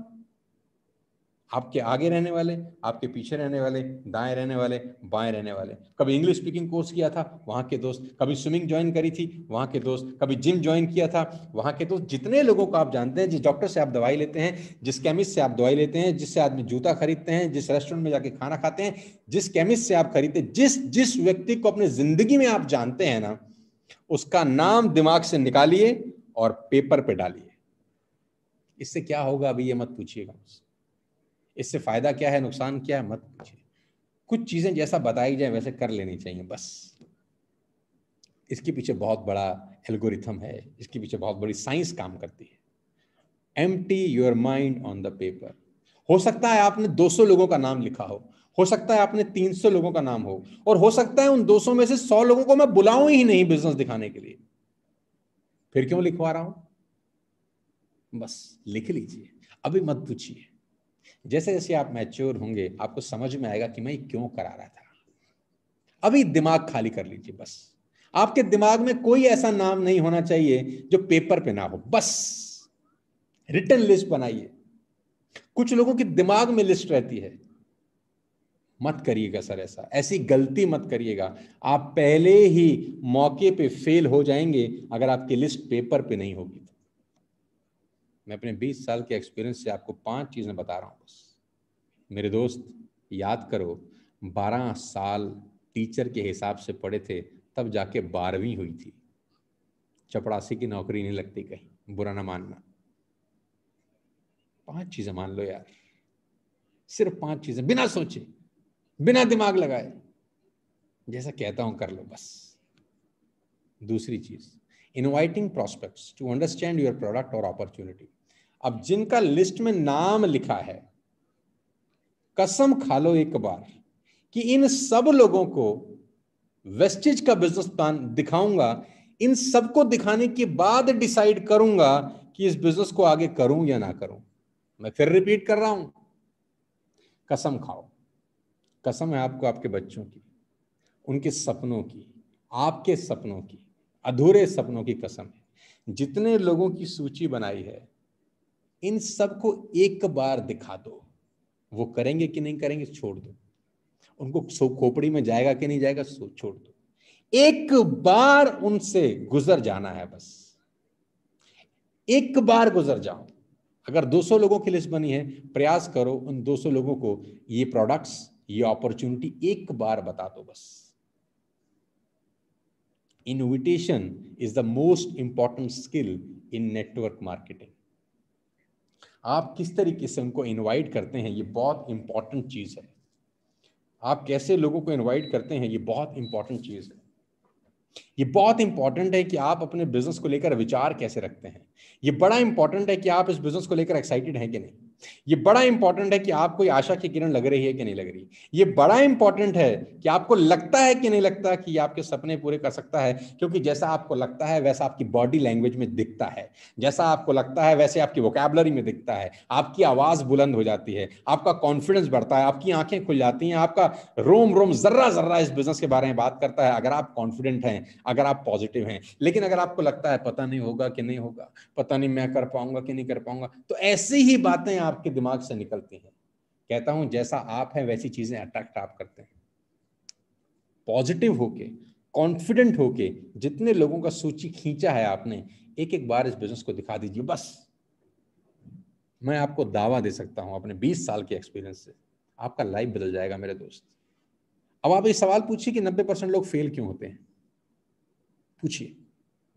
A: आपके आगे रहने वाले आपके पीछे रहने वाले दाएं रहने वाले बाएं रहने वाले कभी इंग्लिश स्पीकिंग कोर्स किया था वहाँ के दोस्त कभी स्विमिंग ज्वाइन करी थी वहाँ के दोस्त कभी जिम ज्वाइन किया था वहाँ के दोस्त जितने लोगों को आप जानते हैं जिस डॉक्टर से आप दवाई लेते हैं जिस केमिस्ट से आप दवाई लेते हैं जिससे आदमी जूता खरीदते हैं जिस रेस्टोरेंट में जाके खाना खाते हैं जिस केमिस्ट से आप खरीदते जिस जिस व्यक्ति को अपने जिंदगी में आप जानते हैं ना उसका नाम दिमाग से निकालिए और पेपर पे डालिए इससे क्या होगा अभी ये मत पूछिएगा मुझसे इससे फ़ायदा क्या है नुकसान क्या है मत पूछिए कुछ चीज़ें जैसा बताई जाए वैसे कर लेनी चाहिए बस इसके पीछे बहुत बड़ा एल्गोरिथम है इसके पीछे बहुत बड़ी साइंस काम करती है empty your mind on the paper हो सकता है आपने 200 लोगों का नाम लिखा हो हो सकता है आपने 300 लोगों का नाम हो और हो सकता है उन 200 में से 100 लोगों को मैं बुलाऊं ही नहीं बिजनेस दिखाने के लिए फिर क्यों लिखवा रहा हूं बस लिख लीजिए अभी मत पूछिए जैसे जैसे आप मैच्योर होंगे आपको समझ में आएगा कि मैं क्यों करा रहा था अभी दिमाग खाली कर लीजिए बस आपके दिमाग में कोई ऐसा नाम नहीं होना चाहिए जो पेपर पे ना हो बस रिटर्न लिस्ट बनाइए कुछ लोगों के दिमाग में लिस्ट रहती है मत करिएगा सर ऐसा ऐसी गलती मत करिएगा आप पहले ही मौके पे फेल हो जाएंगे अगर आपकी लिस्ट पेपर पे नहीं होगी मैं अपने 20 साल के एक्सपीरियंस से आपको पांच चीज़ें बता रहा हूं बस मेरे दोस्त याद करो 12 साल टीचर के हिसाब से पढ़े थे तब जाके बारहवीं हुई थी चपड़ासी की नौकरी नहीं लगती कहीं बुरा ना मानना पांच चीज़ें मान लो यार सिर्फ पांच चीज़ें बिना सोचे बिना दिमाग लगाए जैसा कहता हूं कर लो बस दूसरी चीज़ inviting prospect to understand your product और अपॉर्चुनिटी अब जिनका लिस्ट में नाम लिखा है कसम खा लो एक बार कि इन सब लोगों को वेस्टेज का बिजनेस प्लान दिखाऊंगा इन सबको दिखाने के बाद डिसाइड करूंगा कि इस बिजनेस को आगे करूं या ना करूं मैं फिर रिपीट कर रहा हूं कसम खाओ कसम है आपको आपके बच्चों की उनके सपनों की आपके सपनों की अधूरे सपनों की कसम है जितने लोगों की सूची बनाई है इन सबको एक बार दिखा दो वो करेंगे कि नहीं करेंगे छोड़ दो उनको सो खोपड़ी में जाएगा कि नहीं जाएगा सो छोड़ दो एक बार उनसे गुजर जाना है बस एक बार गुजर जाओ अगर 200 लोगों की लिस्ट बनी है प्रयास करो उन 200 लोगों को ये प्रोडक्ट्स ये अपॉर्चुनिटी एक बार बता दो बस invitation is the most important skill in network marketing आप किस तरीके से उनको इनवाइट करते हैं ये बहुत इंपॉर्टेंट चीज़ है आप कैसे लोगों को इनवाइट करते हैं ये बहुत इंपॉर्टेंट चीज़ है ये बहुत इंपॉर्टेंट है कि आप अपने बिजनेस को लेकर विचार कैसे रखते हैं ये बड़ा इंपॉर्टेंट है कि आप इस बिजनेस को लेकर एक्साइटेड हैं कि नहीं ये बड़ा इंपॉर्टेंट है कि आप कोई आशा की किरण लग रही है कि नहीं लग रही ये बड़ा इंपॉर्टेंट है कि आपको लगता है कि नहीं लगता कि ये आपके सपने पूरे कर सकता है क्योंकि जैसा आपको लगता है वैसा आपकी बॉडी लैंग्वेज में दिखता है जैसा आपको लगता है वैसे आपकी वोकेबलरी में दिखता है आपकी आवाज बुलंद हो जाती है आपका कॉन्फिडेंस बढ़ता है आपकी आंखें खुल जाती हैं आपका रोम रोम जर्रा जर्रा इस बिजनेस के बारे में बात करता है अगर आप कॉन्फिडेंट हैं अगर आप पॉजिटिव हैं लेकिन अगर आपको लगता है पता नहीं होगा कि नहीं होगा पता नहीं मैं कर पाऊंगा कि नहीं कर पाऊंगा तो ऐसी ही बातें आप आपके दिमाग से निकलती हैं कहता हूं जैसा आप हैं वैसी चीजें अट्रैक्ट आप करते हैं पॉजिटिव होके कॉन्फिडेंट होके जितने लोगों का सूची खींचा है आपने एक एक बार इस बिजनेस को दिखा दीजिए बस मैं आपको दावा दे सकता हूं अपने 20 साल के एक्सपीरियंस से आपका लाइफ बदल जाएगा मेरे दोस्त अब आप ये सवाल पूछिए कि 90 परसेंट लोग फेल क्यों होते हैं पूछिए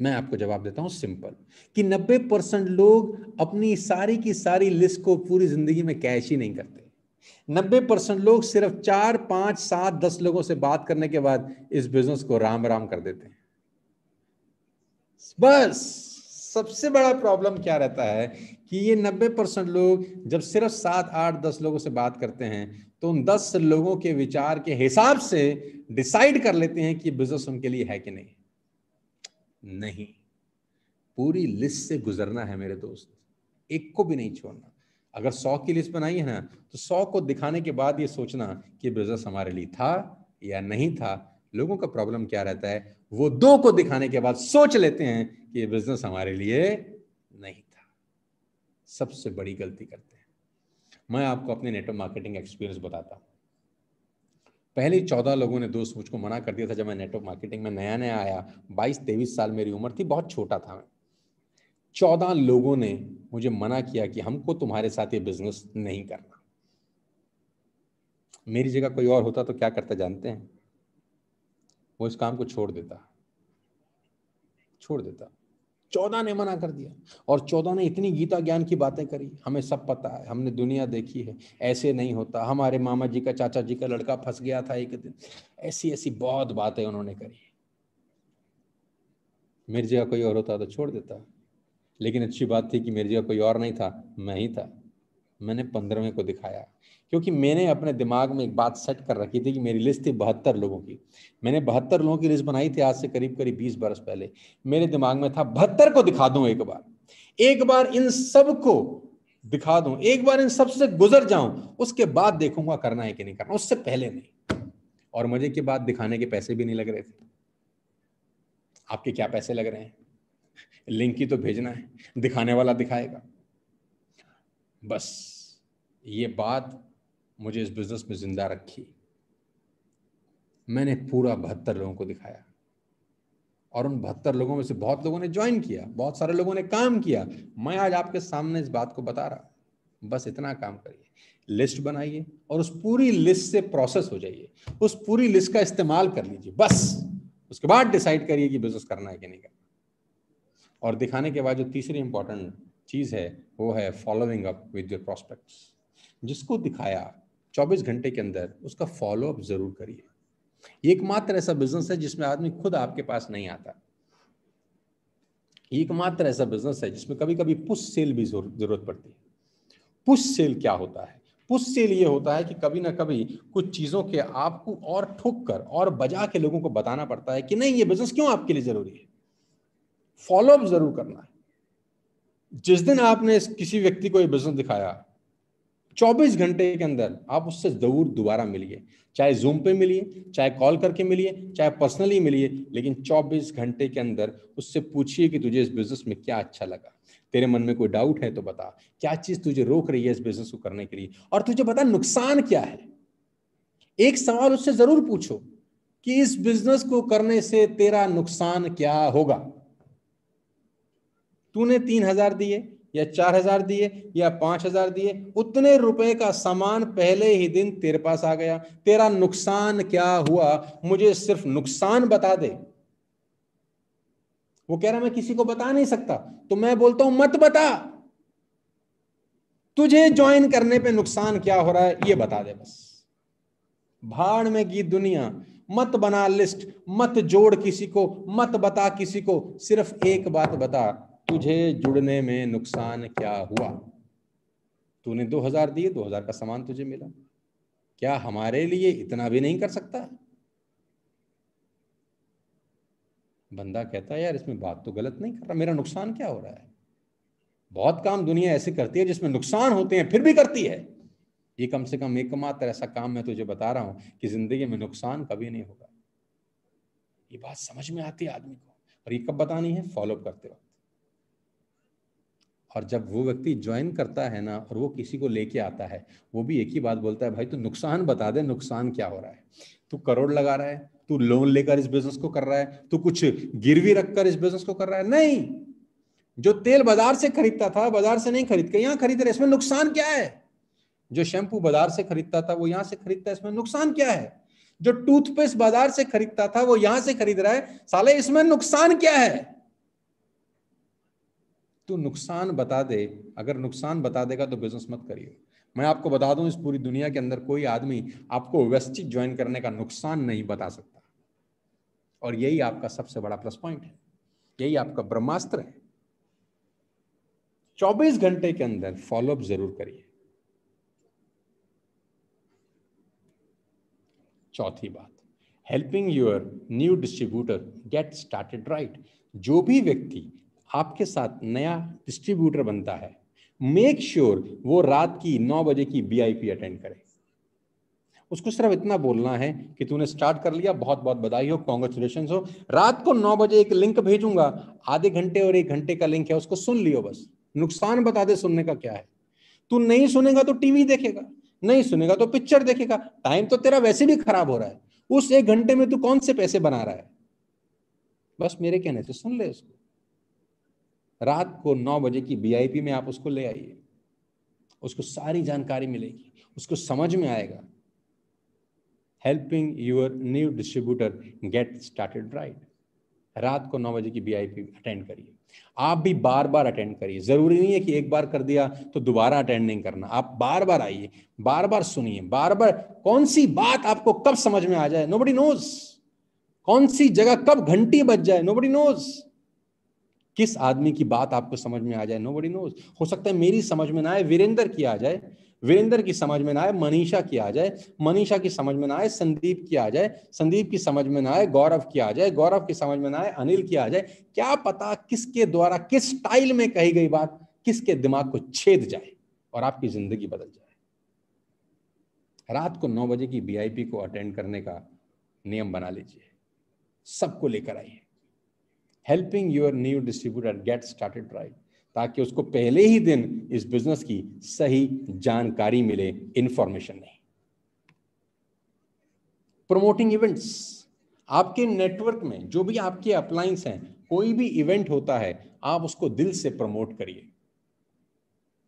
A: मैं आपको जवाब देता हूं सिंपल कि 90 परसेंट लोग अपनी सारी की सारी लिस्ट को पूरी जिंदगी में कैश ही नहीं करते 90 परसेंट लोग सिर्फ चार पांच सात दस लोगों से बात करने के बाद इस बिजनेस को राम राम कर देते हैं बस सबसे बड़ा प्रॉब्लम क्या रहता है कि ये 90 परसेंट लोग जब सिर्फ सात आठ दस लोगों से बात करते हैं तो उन दस लोगों के विचार के हिसाब से डिसाइड कर लेते हैं कि बिजनेस उनके लिए है कि नहीं नहीं पूरी लिस्ट से गुजरना है मेरे दोस्त एक को भी नहीं छोड़ना अगर सौ की लिस्ट बनाई है ना तो सौ को दिखाने के बाद ये सोचना कि बिजनेस हमारे लिए था या नहीं था लोगों का प्रॉब्लम क्या रहता है वो दो को दिखाने के बाद सोच लेते हैं कि ये बिजनेस हमारे लिए नहीं था सबसे बड़ी गलती करते हैं मैं आपको अपने नेटवर्क मार्केटिंग एक्सपीरियंस बताता हूँ पहले चौदह लोगों ने दोस्त मुझको मना कर दिया था जब मैं नेटवर्क मार्केटिंग में नया नया आया बाईस तेईस साल मेरी उम्र थी बहुत छोटा था मैं चौदह लोगों ने मुझे मना किया कि हमको तुम्हारे साथ ये बिजनेस नहीं करना मेरी जगह कोई और होता तो क्या करता जानते हैं वो इस काम को छोड़ देता छोड़ देता चौदह ने मना कर दिया और चौदह ने इतनी गीता ज्ञान की बातें करी हमें सब पता है हमने दुनिया देखी है ऐसे नहीं होता हमारे मामा जी का चाचा जी का लड़का फंस गया था एक दिन ऐसी ऐसी बहुत बातें उन्होंने करी मेरी जगह कोई और होता तो छोड़ देता लेकिन अच्छी बात थी कि मेरी जगह कोई और नहीं था मैं ही था मैंने पंद्रहवें को दिखाया क्योंकि मैंने अपने दिमाग में एक बात सेट कर रखी थी कि मेरी लिस्ट थी बहत्तर लोगों की मैंने बहत्तर लोगों की लिस्ट बनाई थी आज से करीब करीब बीस बरस पहले मेरे दिमाग में था बहत्तर को दिखा दूं एक बार एक बार इन सबको दिखा दूं एक बार इन सबसे गुजर जाऊं उसके बाद देखूंगा करना है कि नहीं करना उससे पहले नहीं और मजे के बाद दिखाने के पैसे भी नहीं लग रहे थे आपके क्या पैसे लग रहे हैं लिंक ही तो भेजना है दिखाने वाला दिखाएगा बस ये बात मुझे इस बिज़नेस में ज़िंदा रखी मैंने पूरा बहत्तर लोगों को दिखाया और उन बहत्तर लोगों में से बहुत लोगों ने ज्वाइन किया बहुत सारे लोगों ने काम किया मैं आज आपके सामने इस बात को बता रहा बस इतना काम करिए लिस्ट बनाइए और उस पूरी लिस्ट से प्रोसेस हो जाइए उस पूरी लिस्ट का इस्तेमाल कर लीजिए बस उसके बाद डिसाइड करिए कि बिजनेस करना है कि नहीं करना और दिखाने के बाद जो तीसरी इंपॉर्टेंट चीज़ है वो है following up with your prospects जिसको दिखाया 24 घंटे के अंदर उसका फॉलोअप ज़रूर करिए एकमात्र ऐसा बिजनेस है जिसमें आदमी खुद आपके पास नहीं आता एकमात्र ऐसा बिजनेस है जिसमें कभी कभी पुश सेल भी जरूरत पड़ती है पुश सेल क्या होता है पुश सेल ये होता है कि कभी ना कभी कुछ चीज़ों के आपको और ठोक कर और बजा के लोगों को बताना पड़ता है कि नहीं ये बिजनेस क्यों आपके लिए ज़रूरी है फॉलोअप ज़रूर करना है जिस दिन आपने किसी व्यक्ति को ये बिजनेस दिखाया 24 घंटे के अंदर आप उससे जरूर दोबारा मिलिए चाहे जूम पे मिलिए चाहे कॉल करके मिलिए चाहे पर्सनली मिलिए लेकिन 24 घंटे के अंदर उससे पूछिए कि तुझे इस बिजनेस में क्या अच्छा लगा तेरे मन में कोई डाउट है तो बता क्या चीज तुझे रोक रही है इस बिजनेस को करने के लिए और तुझे बता नुकसान क्या है एक सवाल उससे जरूर पूछो कि इस बिजनेस को करने से तेरा नुकसान क्या होगा तूने तीन हजार दिए या चार हजार दिए या पांच हजार दिए उतने रुपए का सामान पहले ही दिन तेरे पास आ गया तेरा नुकसान क्या हुआ मुझे सिर्फ नुकसान बता दे वो कह रहा मैं किसी को बता नहीं सकता तो मैं बोलता हूं मत बता तुझे ज्वाइन करने पे नुकसान क्या हो रहा है ये बता दे बस भाड़ में गीत दुनिया मत बना लिस्ट मत जोड़ किसी को मत बता किसी को सिर्फ एक बात बता तुझे जुड़ने में नुकसान क्या हुआ तूने दो हजार दिए दो हजार का सामान तुझे मिला क्या हमारे लिए इतना भी नहीं कर सकता बंदा कहता है यार इसमें बात तो गलत नहीं कर रहा मेरा नुकसान क्या हो रहा है बहुत काम दुनिया ऐसे करती है जिसमें नुकसान होते हैं फिर भी करती है ये कम से कम एकमात्र ऐसा काम मैं तुझे बता रहा हूं कि जिंदगी में नुकसान कभी नहीं होगा ये बात समझ में आती है आदमी को और ये कब बतानी है फॉलोअप करते वक्त और जब वो व्यक्ति ज्वाइन करता है ना और वो किसी को लेके आता है वो भी एक ही बात बोलता है भाई तू नुकसान बता दे नुकसान क्या हो रहा है तू करोड़ लगा रहा है तू लोन लेकर इस बिजनेस को कर रहा है तू कुछ गिरवी रखकर इस बिजनेस को कर रहा है नहीं जो तेल बाजार से खरीदता था बाजार से नहीं खरीद के यहाँ खरीद रहे इसमें नुकसान क्या है जो शैम्पू बाजार से खरीदता था वो यहाँ से खरीदता है इसमें नुकसान क्या है जो टूथपेस्ट बाजार से खरीदता था वो यहां से खरीद रहा है साले इसमें नुकसान क्या है तू नुकसान बता दे अगर नुकसान बता देगा तो बिजनेस मत करिए मैं आपको बता दूं इस पूरी दुनिया के अंदर कोई आदमी आपको वेस्टिक ज्वाइन करने का नुकसान नहीं बता सकता और यही आपका सबसे बड़ा प्लस पॉइंट है यही आपका ब्रह्मास्त्र है 24 घंटे के अंदर फॉलोअप जरूर करिए चौथी बात helping your new distributor get started right जो भी व्यक्ति आपके साथ नया डिस्ट्रीब्यूटर बनता है मेक श्योर sure वो रात की नौ बजे की बीआईपी अटेंड करे उसको सिर्फ इतना बोलना है कि तूने स्टार्ट कर लिया बहुत बहुत बधाई हो कॉन्ग्रेचुलेशन हो रात को नौ बजे एक लिंक भेजूंगा आधे घंटे और एक घंटे का लिंक है उसको सुन लियो बस नुकसान बता दे सुनने का क्या है तू नहीं सुनेगा तो टीवी देखेगा नहीं सुनेगा तो पिक्चर देखेगा टाइम तो तेरा वैसे भी खराब हो रहा है उस एक घंटे में तू कौन से पैसे बना रहा है बस मेरे कहने से सुन ले उसको रात को नौ बजे की वीआईपी में आप उसको ले आइए उसको सारी जानकारी मिलेगी उसको समझ में आएगा helping your new distributor get started right रात को नौ बजे की वीआईपी अटेंड करिए आप भी बार बार अटेंड करिए जरूरी नहीं है कि एक बार कर दिया तो दोबारा अटेंड नहीं करना आप बार बार आइए बार बार सुनिए बार बार कौन सी बात आपको कब समझ में आ जाए नो बडी नोज कौन सी जगह कब घंटी बज जाए नो बडी नोज़ किस आदमी की बात आपको समझ में आ जाए नो बड़ी नोज हो सकता है मेरी समझ में ना आए वीरेंद्र की आ जाए वीरेंद्र की समझ में ना आए मनीषा की आ जाए मनीषा की समझ में ना आए संदीप की आ जाए संदीप की समझ में ना आए गौरव की आ जाए गौरव की समझ में ना आए अनिल की आ जाए क्या पता किसके द्वारा किस स्टाइल में कही गई बात किसके दिमाग को छेद जाए और आपकी जिंदगी बदल जाए रात को नौ बजे की बीआईपी को अटेंड करने का नियम बना लीजिए सबको लेकर आइए helping your new distributor get started right ताकि उसको पहले ही दिन इस बिजनेस की सही जानकारी मिले इंफॉर्मेशन नहीं प्रोमोटिंग इवेंट्स आपके नेटवर्क में जो भी आपके अप्लाइंस हैं कोई भी इवेंट होता है आप उसको दिल से प्रमोट करिए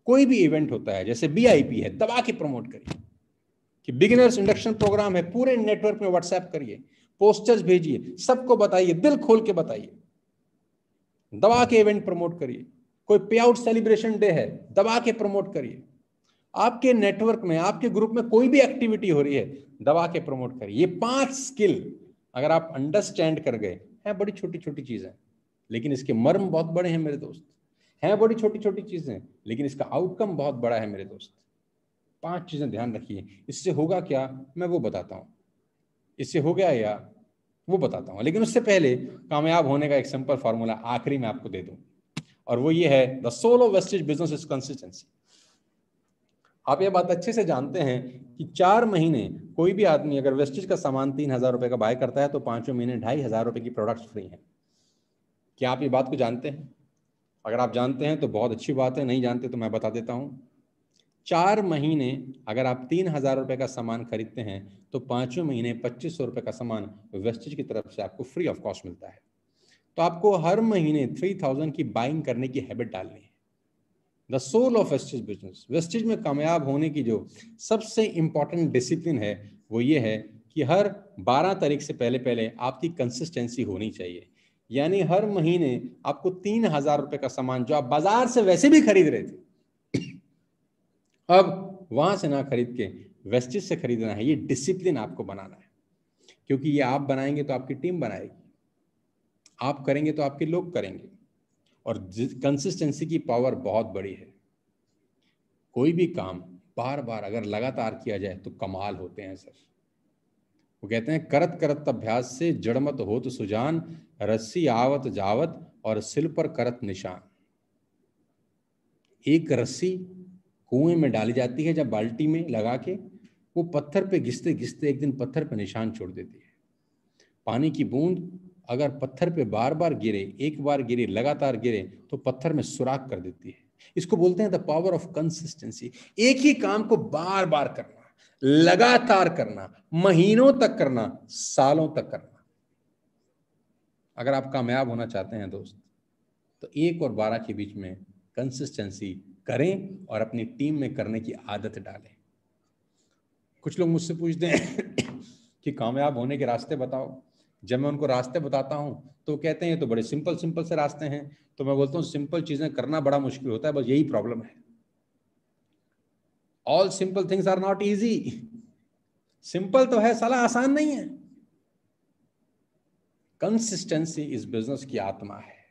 A: कोई भी इवेंट होता है जैसे बीआईपी है दबा के प्रमोट करिए कि बिगिनर्स इंडक्शन प्रोग्राम है पूरे नेटवर्क में व्हाट्सएप करिए पोस्टर्स भेजिए सबको बताइए दिल खोल के बताइए दबा के इवेंट प्रमोट करिए कोई पे आउट सेलिब्रेशन डे है दबा के प्रमोट करिए आपके नेटवर्क में आपके ग्रुप में कोई भी एक्टिविटी हो रही है दबा के प्रमोट करिए ये पांच स्किल अगर आप अंडरस्टैंड कर गए हैं बड़ी छोटी छोटी चीजें लेकिन इसके मर्म बहुत बड़े हैं मेरे दोस्त हैं बड़ी छोटी छोटी चीजें लेकिन इसका आउटकम बहुत बड़ा है मेरे दोस्त पांच चीजें ध्यान रखिए इससे होगा क्या मैं वो बताता हूं इससे हो गया या वो बताता हूँ लेकिन उससे पहले कामयाब होने का एक सिंपल फार्मूला आखिरी में आपको दे दूँ और वो ये है the soul of Vestige business is consistency आप ये बात अच्छे से जानते हैं कि चार महीने कोई भी आदमी अगर वेस्टेज का सामान तीन हज़ार रुपए का बाय करता है तो पांचों महीने ढाई हज़ार रुपए की प्रोडक्ट्स फ्री हैं क्या आप ये बात को जानते हैं अगर आप जानते हैं तो बहुत अच्छी बात है नहीं जानते तो मैं बता देता हूँ चार महीने अगर आप तीन हज़ार रुपये का सामान खरीदते हैं तो पाँचवें महीने पच्चीस सौ रुपये का सामान वेस्टेज की तरफ से आपको फ्री ऑफ कॉस्ट मिलता है तो आपको हर महीने थ्री थाउजेंड की बाइंग करने की हैबिट डालनी है the soul of Vestige business Vestige में कामयाब होने की जो सबसे इंपॉर्टेंट डिसिप्लिन है वो ये है कि हर बारह तारीख से पहले पहले आपकी कंसिस्टेंसी होनी चाहिए यानी हर महीने आपको तीन हज़ार रुपये का सामान जो आप बाज़ार से वैसे भी खरीद रहे थे अब वहां से ना खरीद के वेस्टिज से खरीदना है ये डिसिप्लिन आपको बनाना है क्योंकि ये आप बनाएंगे तो आपकी टीम बनाएगी आप करेंगे तो आपके लोग करेंगे और कंसिस्टेंसी की पावर बहुत बड़ी है कोई भी काम बार बार अगर लगातार किया जाए तो कमाल होते हैं सर वो कहते हैं करत करत अभ्यास से जड़मत हो तो सुजान रस्सी आवत जावत और सिल पर करत निशान एक रस्सी कुएं में डाली जाती है जब बाल्टी में लगा के वो पत्थर पे घिसते घिसते एक दिन पत्थर पे निशान छोड़ देती है पानी की बूंद अगर पत्थर पे बार बार गिरे एक बार गिरे लगातार गिरे तो पत्थर में सुराख कर देती है इसको बोलते हैं द पावर ऑफ कंसिस्टेंसी एक ही काम को बार बार करना लगातार करना महीनों तक करना सालों तक करना अगर आप कामयाब होना चाहते हैं दोस्त तो एक और बारह के बीच में कंसिस्टेंसी करें और अपनी टीम में करने की आदत डालें कुछ लोग मुझसे पूछते हैं कि कामयाब होने के रास्ते बताओ जब मैं उनको रास्ते बताता हूँ तो कहते हैं तो बड़े सिंपल सिंपल से रास्ते हैं तो मैं बोलता हूँ सिंपल चीज़ें करना बड़ा मुश्किल होता है बस यही प्रॉब्लम है all simple things are not easy simple तो है सलाह आसान नहीं है कंसिस्टेंसी इस बिजनेस की आत्मा है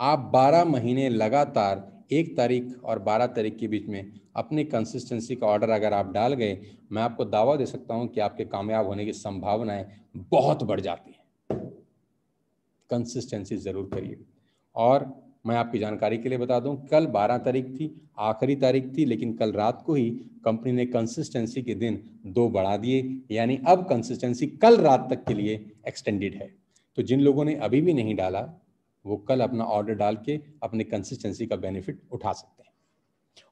A: आप 12 महीने लगातार एक तारीख और बारह तारीख के बीच में अपनी कंसिस्टेंसी का ऑर्डर अगर आप डाल गए मैं आपको दावा दे सकता हूं कि आपके कामयाब होने की संभावनाएं बहुत बढ़ जाती हैं कंसिस्टेंसी ज़रूर करिए और मैं आपकी जानकारी के लिए बता दूं कल 12 तारीख थी आखिरी तारीख थी लेकिन कल रात को ही कंपनी ने कंसिस्टेंसी के दिन दो बढ़ा दिए यानी अब कंसिस्टेंसी कल रात तक के लिए एक्सटेंडेड है तो जिन लोगों ने अभी भी नहीं डाला वो कल अपना ऑर्डर डाल के अपने कंसिस्टेंसी का बेनिफिट उठा सकते हैं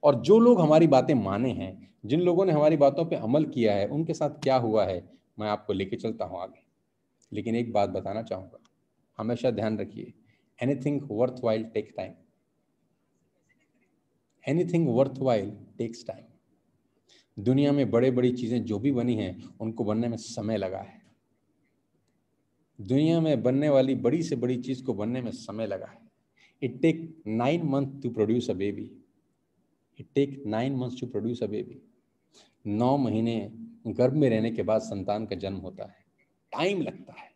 A: और जो लोग हमारी बातें माने हैं जिन लोगों ने हमारी बातों पे अमल किया है उनके साथ क्या हुआ है मैं आपको लेके चलता हूँ आगे लेकिन एक बात बताना चाहूँगा हमेशा ध्यान रखिए anything worthwhile take time anything worthwhile takes time दुनिया में बड़े बड़ी चीज़ें जो भी बनी हैं उनको बनने में समय लगा है दुनिया में बनने वाली बड़ी से बड़ी चीज़ को बनने में समय लगा है it take nine month to produce a baby it take nine month to produce a baby नौ महीने गर्भ में रहने के बाद संतान का जन्म होता है टाइम लगता है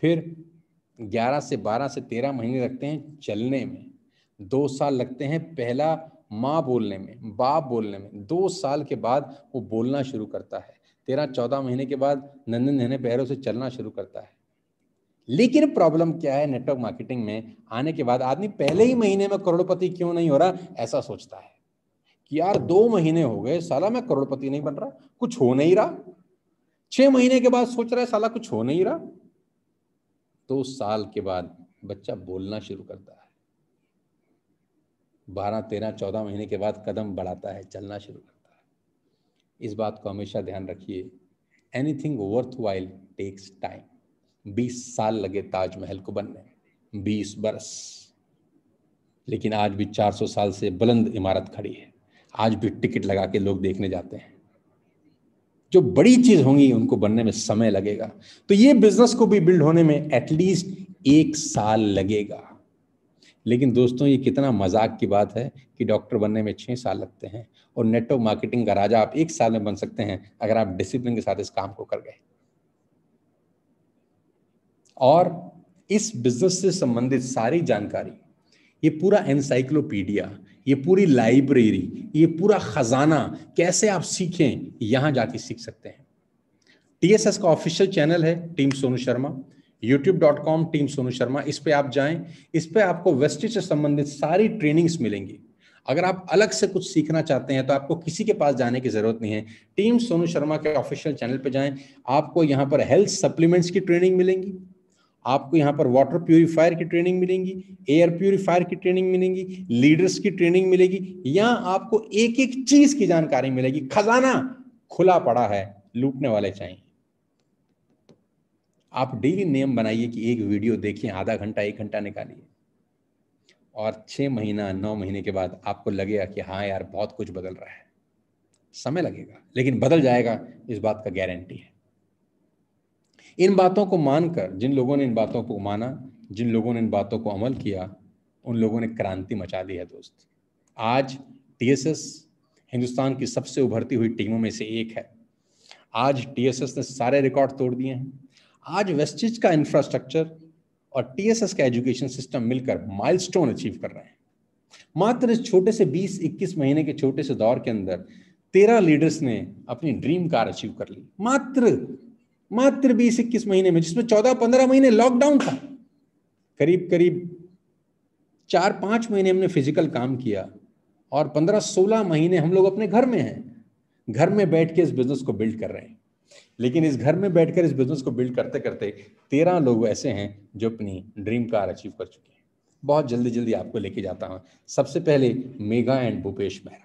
A: फिर ग्यारह से बारह से तेरह महीने लगते हैं चलने में दो साल लगते हैं पहला माँ बोलने में बाप बोलने में दो साल के बाद वो बोलना शुरू करता है तेरह चौदह महीने के बाद नन्हे नन्हे पैरों से चलना शुरू करता है लेकिन प्रॉब्लम क्या है नेटवर्क मार्केटिंग में आने के बाद आदमी पहले ही महीने में करोड़पति क्यों नहीं हो रहा ऐसा सोचता है कि यार दो महीने हो गए साला मैं करोड़पति नहीं बन रहा कुछ हो नहीं रहा छह महीने के बाद सोच रहा है साला कुछ हो नहीं रहा दो तो साल के बाद बच्चा बोलना शुरू करता है बारह तेरह चौदह महीने के बाद कदम बढ़ाता है चलना शुरू करता है इस बात को हमेशा ध्यान रखिए anything worthwhile takes time 20 साल लगे ताजमहल को बनने 20 बरस लेकिन आज भी 400 साल से बुलंद इमारत खड़ी है आज भी टिकट लगा के लोग देखने जाते हैं जो बड़ी चीज होंगी उनको बनने में समय लगेगा तो ये बिजनेस को भी बिल्ड होने में एटलीस्ट एक साल लगेगा लेकिन दोस्तों ये कितना मजाक की बात है कि डॉक्टर बनने में छह साल लगते हैं और नेटवर्क मार्केटिंग का राजा आप एक साल में बन सकते हैं अगर आप डिसिप्लिन के साथ इस काम को कर गए और इस बिजनेस से संबंधित सारी जानकारी ये पूरा एनसाइक्लोपीडिया ये पूरी लाइब्रेरी ये पूरा खजाना कैसे आप सीखें यहां जाके सीख सकते हैं टीएसएस का ऑफिशियल चैनल है team Sonu Sharma YouTube dot com team Sonu Sharma इस पर आप जाएं इस पर आपको वेस्टेज से संबंधित सारी ट्रेनिंग्स मिलेंगी अगर आप अलग से कुछ सीखना चाहते हैं तो आपको किसी के पास जाने की जरूरत नहीं है टीम सोनू शर्मा के ऑफिशियल चैनल पर जाएं आपको यहाँ पर हेल्थ सप्लीमेंट्स की ट्रेनिंग मिलेंगी आपको यहाँ पर वाटर प्योरीफायर की ट्रेनिंग मिलेंगी एयर प्योरीफायर की ट्रेनिंग मिलेंगी लीडर्स की ट्रेनिंग मिलेगी यहाँ आपको एक एक चीज की जानकारी मिलेगी खजाना खुला पड़ा है लूटने वाले चाहिए आप डेली नियम बनाइए कि एक वीडियो देखिए आधा घंटा एक घंटा निकालिए और छह महीना नौ महीने के बाद आपको लगेगा कि हाँ यार बहुत कुछ बदल रहा है समय लगेगा लेकिन बदल जाएगा इस बात का गारंटी है इन बातों को मानकर जिन लोगों ने इन बातों को माना जिन लोगों ने इन बातों को अमल किया उन लोगों ने क्रांति मचा दी है दोस्त आज टीएसएस हिंदुस्तान की सबसे उभरती हुई टीमों में से एक है आज टीएसएस ने सारे रिकॉर्ड तोड़ दिए हैं आज वेस्टिज का इंफ्रास्ट्रक्चर और टीएसएस का एजुकेशन सिस्टम मिलकर माइलस्टोन अचीव कर रहे हैं मात्र इस छोटे से 20-21 महीने के छोटे से दौर के अंदर तेरह लीडर्स ने अपनी ड्रीम कार अचीव कर ली मात्र मात्र बीस इक्कीस महीने में जिसमें चौदह पंद्रह महीने लॉकडाउन था करीब करीब चार पांच महीने हमने फिजिकल काम किया और पंद्रह सोलह महीने हम लोग अपने घर में हैं घर में बैठ के इस बिजनेस को बिल्ड कर रहे हैं लेकिन इस घर में बैठकर इस बिजनेस को बिल्ड करते करते तेरह लोग ऐसे हैं जो अपनी ड्रीम कार अचीव कर चुके हैं बहुत जल्दी जल्दी आपको लेके जाता हूं सबसे पहले Megha and Bhupesh Mehra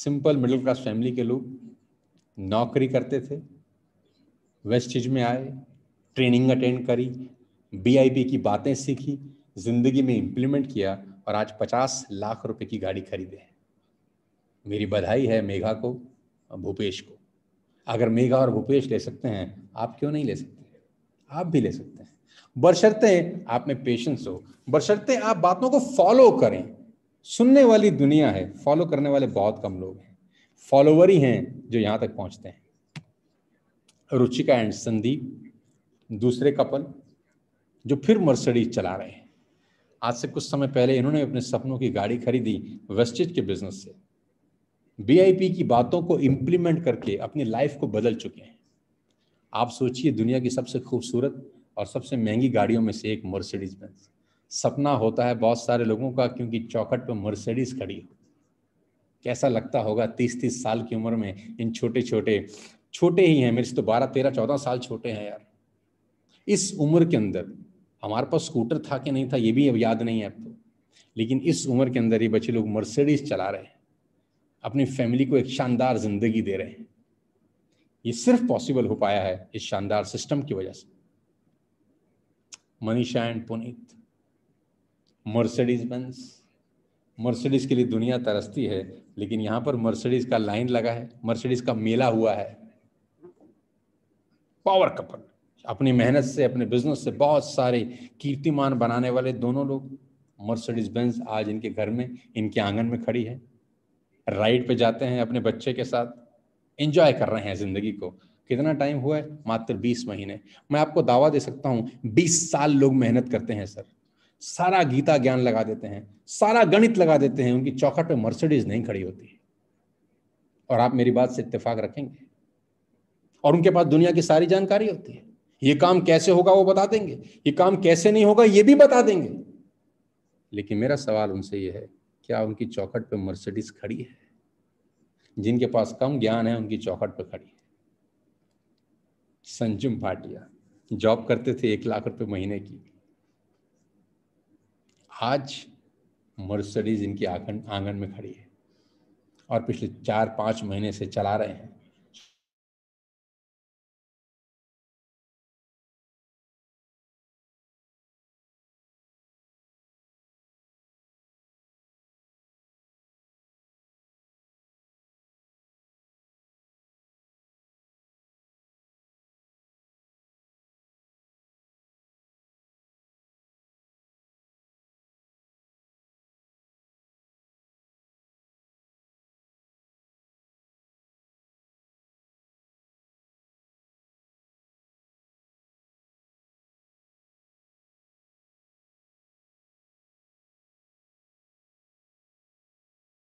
A: simple middle class family के लोग नौकरी करते थे वेस्टिज में आए ट्रेनिंग अटेंड करी बीआईपी की बातें सीखी ज़िंदगी में इम्प्लीमेंट किया और आज पचास लाख रुपए की गाड़ी खरीदे मेरी बधाई है मेघा को भूपेश को अगर मेघा और भूपेश ले सकते हैं आप क्यों नहीं ले सकते आप भी ले सकते हैं बरसरते आप में पेशेंस हो बरसरते आप बातों को फॉलो करें सुनने वाली दुनिया है फॉलो करने वाले बहुत कम लोग हैं फॉलोवर ही हैं जो यहाँ तक पहुँचते हैं रुचिका एंड संदीप दूसरे कपल जो फिर मर्सडीज चला रहे हैं आज से कुछ समय पहले इन्होंने अपने सपनों की गाड़ी खरीदी वेस्टेज के बिजनेस से बीआईपी की बातों को इम्प्लीमेंट करके अपनी लाइफ को बदल चुके हैं आप सोचिए दुनिया की सबसे खूबसूरत और सबसे महंगी गाड़ियों में से एक मर्सिडीज बेंज सपना होता है बहुत सारे लोगों का क्योंकि चौखट पर मर्सिडीज खड़ी हो कैसा लगता होगा तीस तीस साल की उम्र में इन छोटे छोटे छोटे ही हैं मेरे से तो बारह तेरह चौदह साल छोटे हैं यार इस उम्र के अंदर हमारे पास स्कूटर था कि नहीं था ये भी अब याद नहीं है अब तो लेकिन इस उम्र के अंदर ये बच्चे लोग मर्सिडीज चला रहे हैं अपनी फैमिली को एक शानदार जिंदगी दे रहे हैं ये सिर्फ पॉसिबल हो पाया है इस शानदार सिस्टम की वजह से Manisha and Puneet Mercedes Benz Mercedes के लिए दुनिया तरसती है लेकिन यहाँ पर मर्सिडीज़ का लाइन लगा है मर्सिडीज़ का मेला हुआ है पावर कपल अपनी मेहनत से अपने बिजनेस से बहुत सारे कीर्तिमान बनाने वाले दोनों लोग मर्सिडीज बेंस आज इनके घर में इनके आंगन में खड़ी है राइड पे जाते हैं अपने बच्चे के साथ एंजॉय कर रहे हैं ज़िंदगी को कितना टाइम हुआ है मात्र 20 महीने मैं आपको दावा दे सकता हूँ 20 साल लोग मेहनत करते हैं सर सारा गीता ज्ञान लगा देते हैं सारा गणित लगा देते हैं उनकी चौखट पे मर्सिडीज नहीं खड़ी होती और आप मेरी बात से इत्तेफाक रखेंगे और उनके पास दुनिया की सारी जानकारी होती है ये काम कैसे होगा वो बता देंगे ये काम कैसे नहीं होगा ये भी बता देंगे लेकिन मेरा सवाल उनसे ये है क्या उनकी चौखट पे मर्सिडीज खड़ी है जिनके पास कम ज्ञान है उनकी चौखट पे खड़ी है संजुम भाटिया जॉब करते थे एक लाख रुपए महीने की आज मर्सडीज इनके आंगन आंगन में खड़ी है और पिछले चार पाँच महीने से चला रहे हैं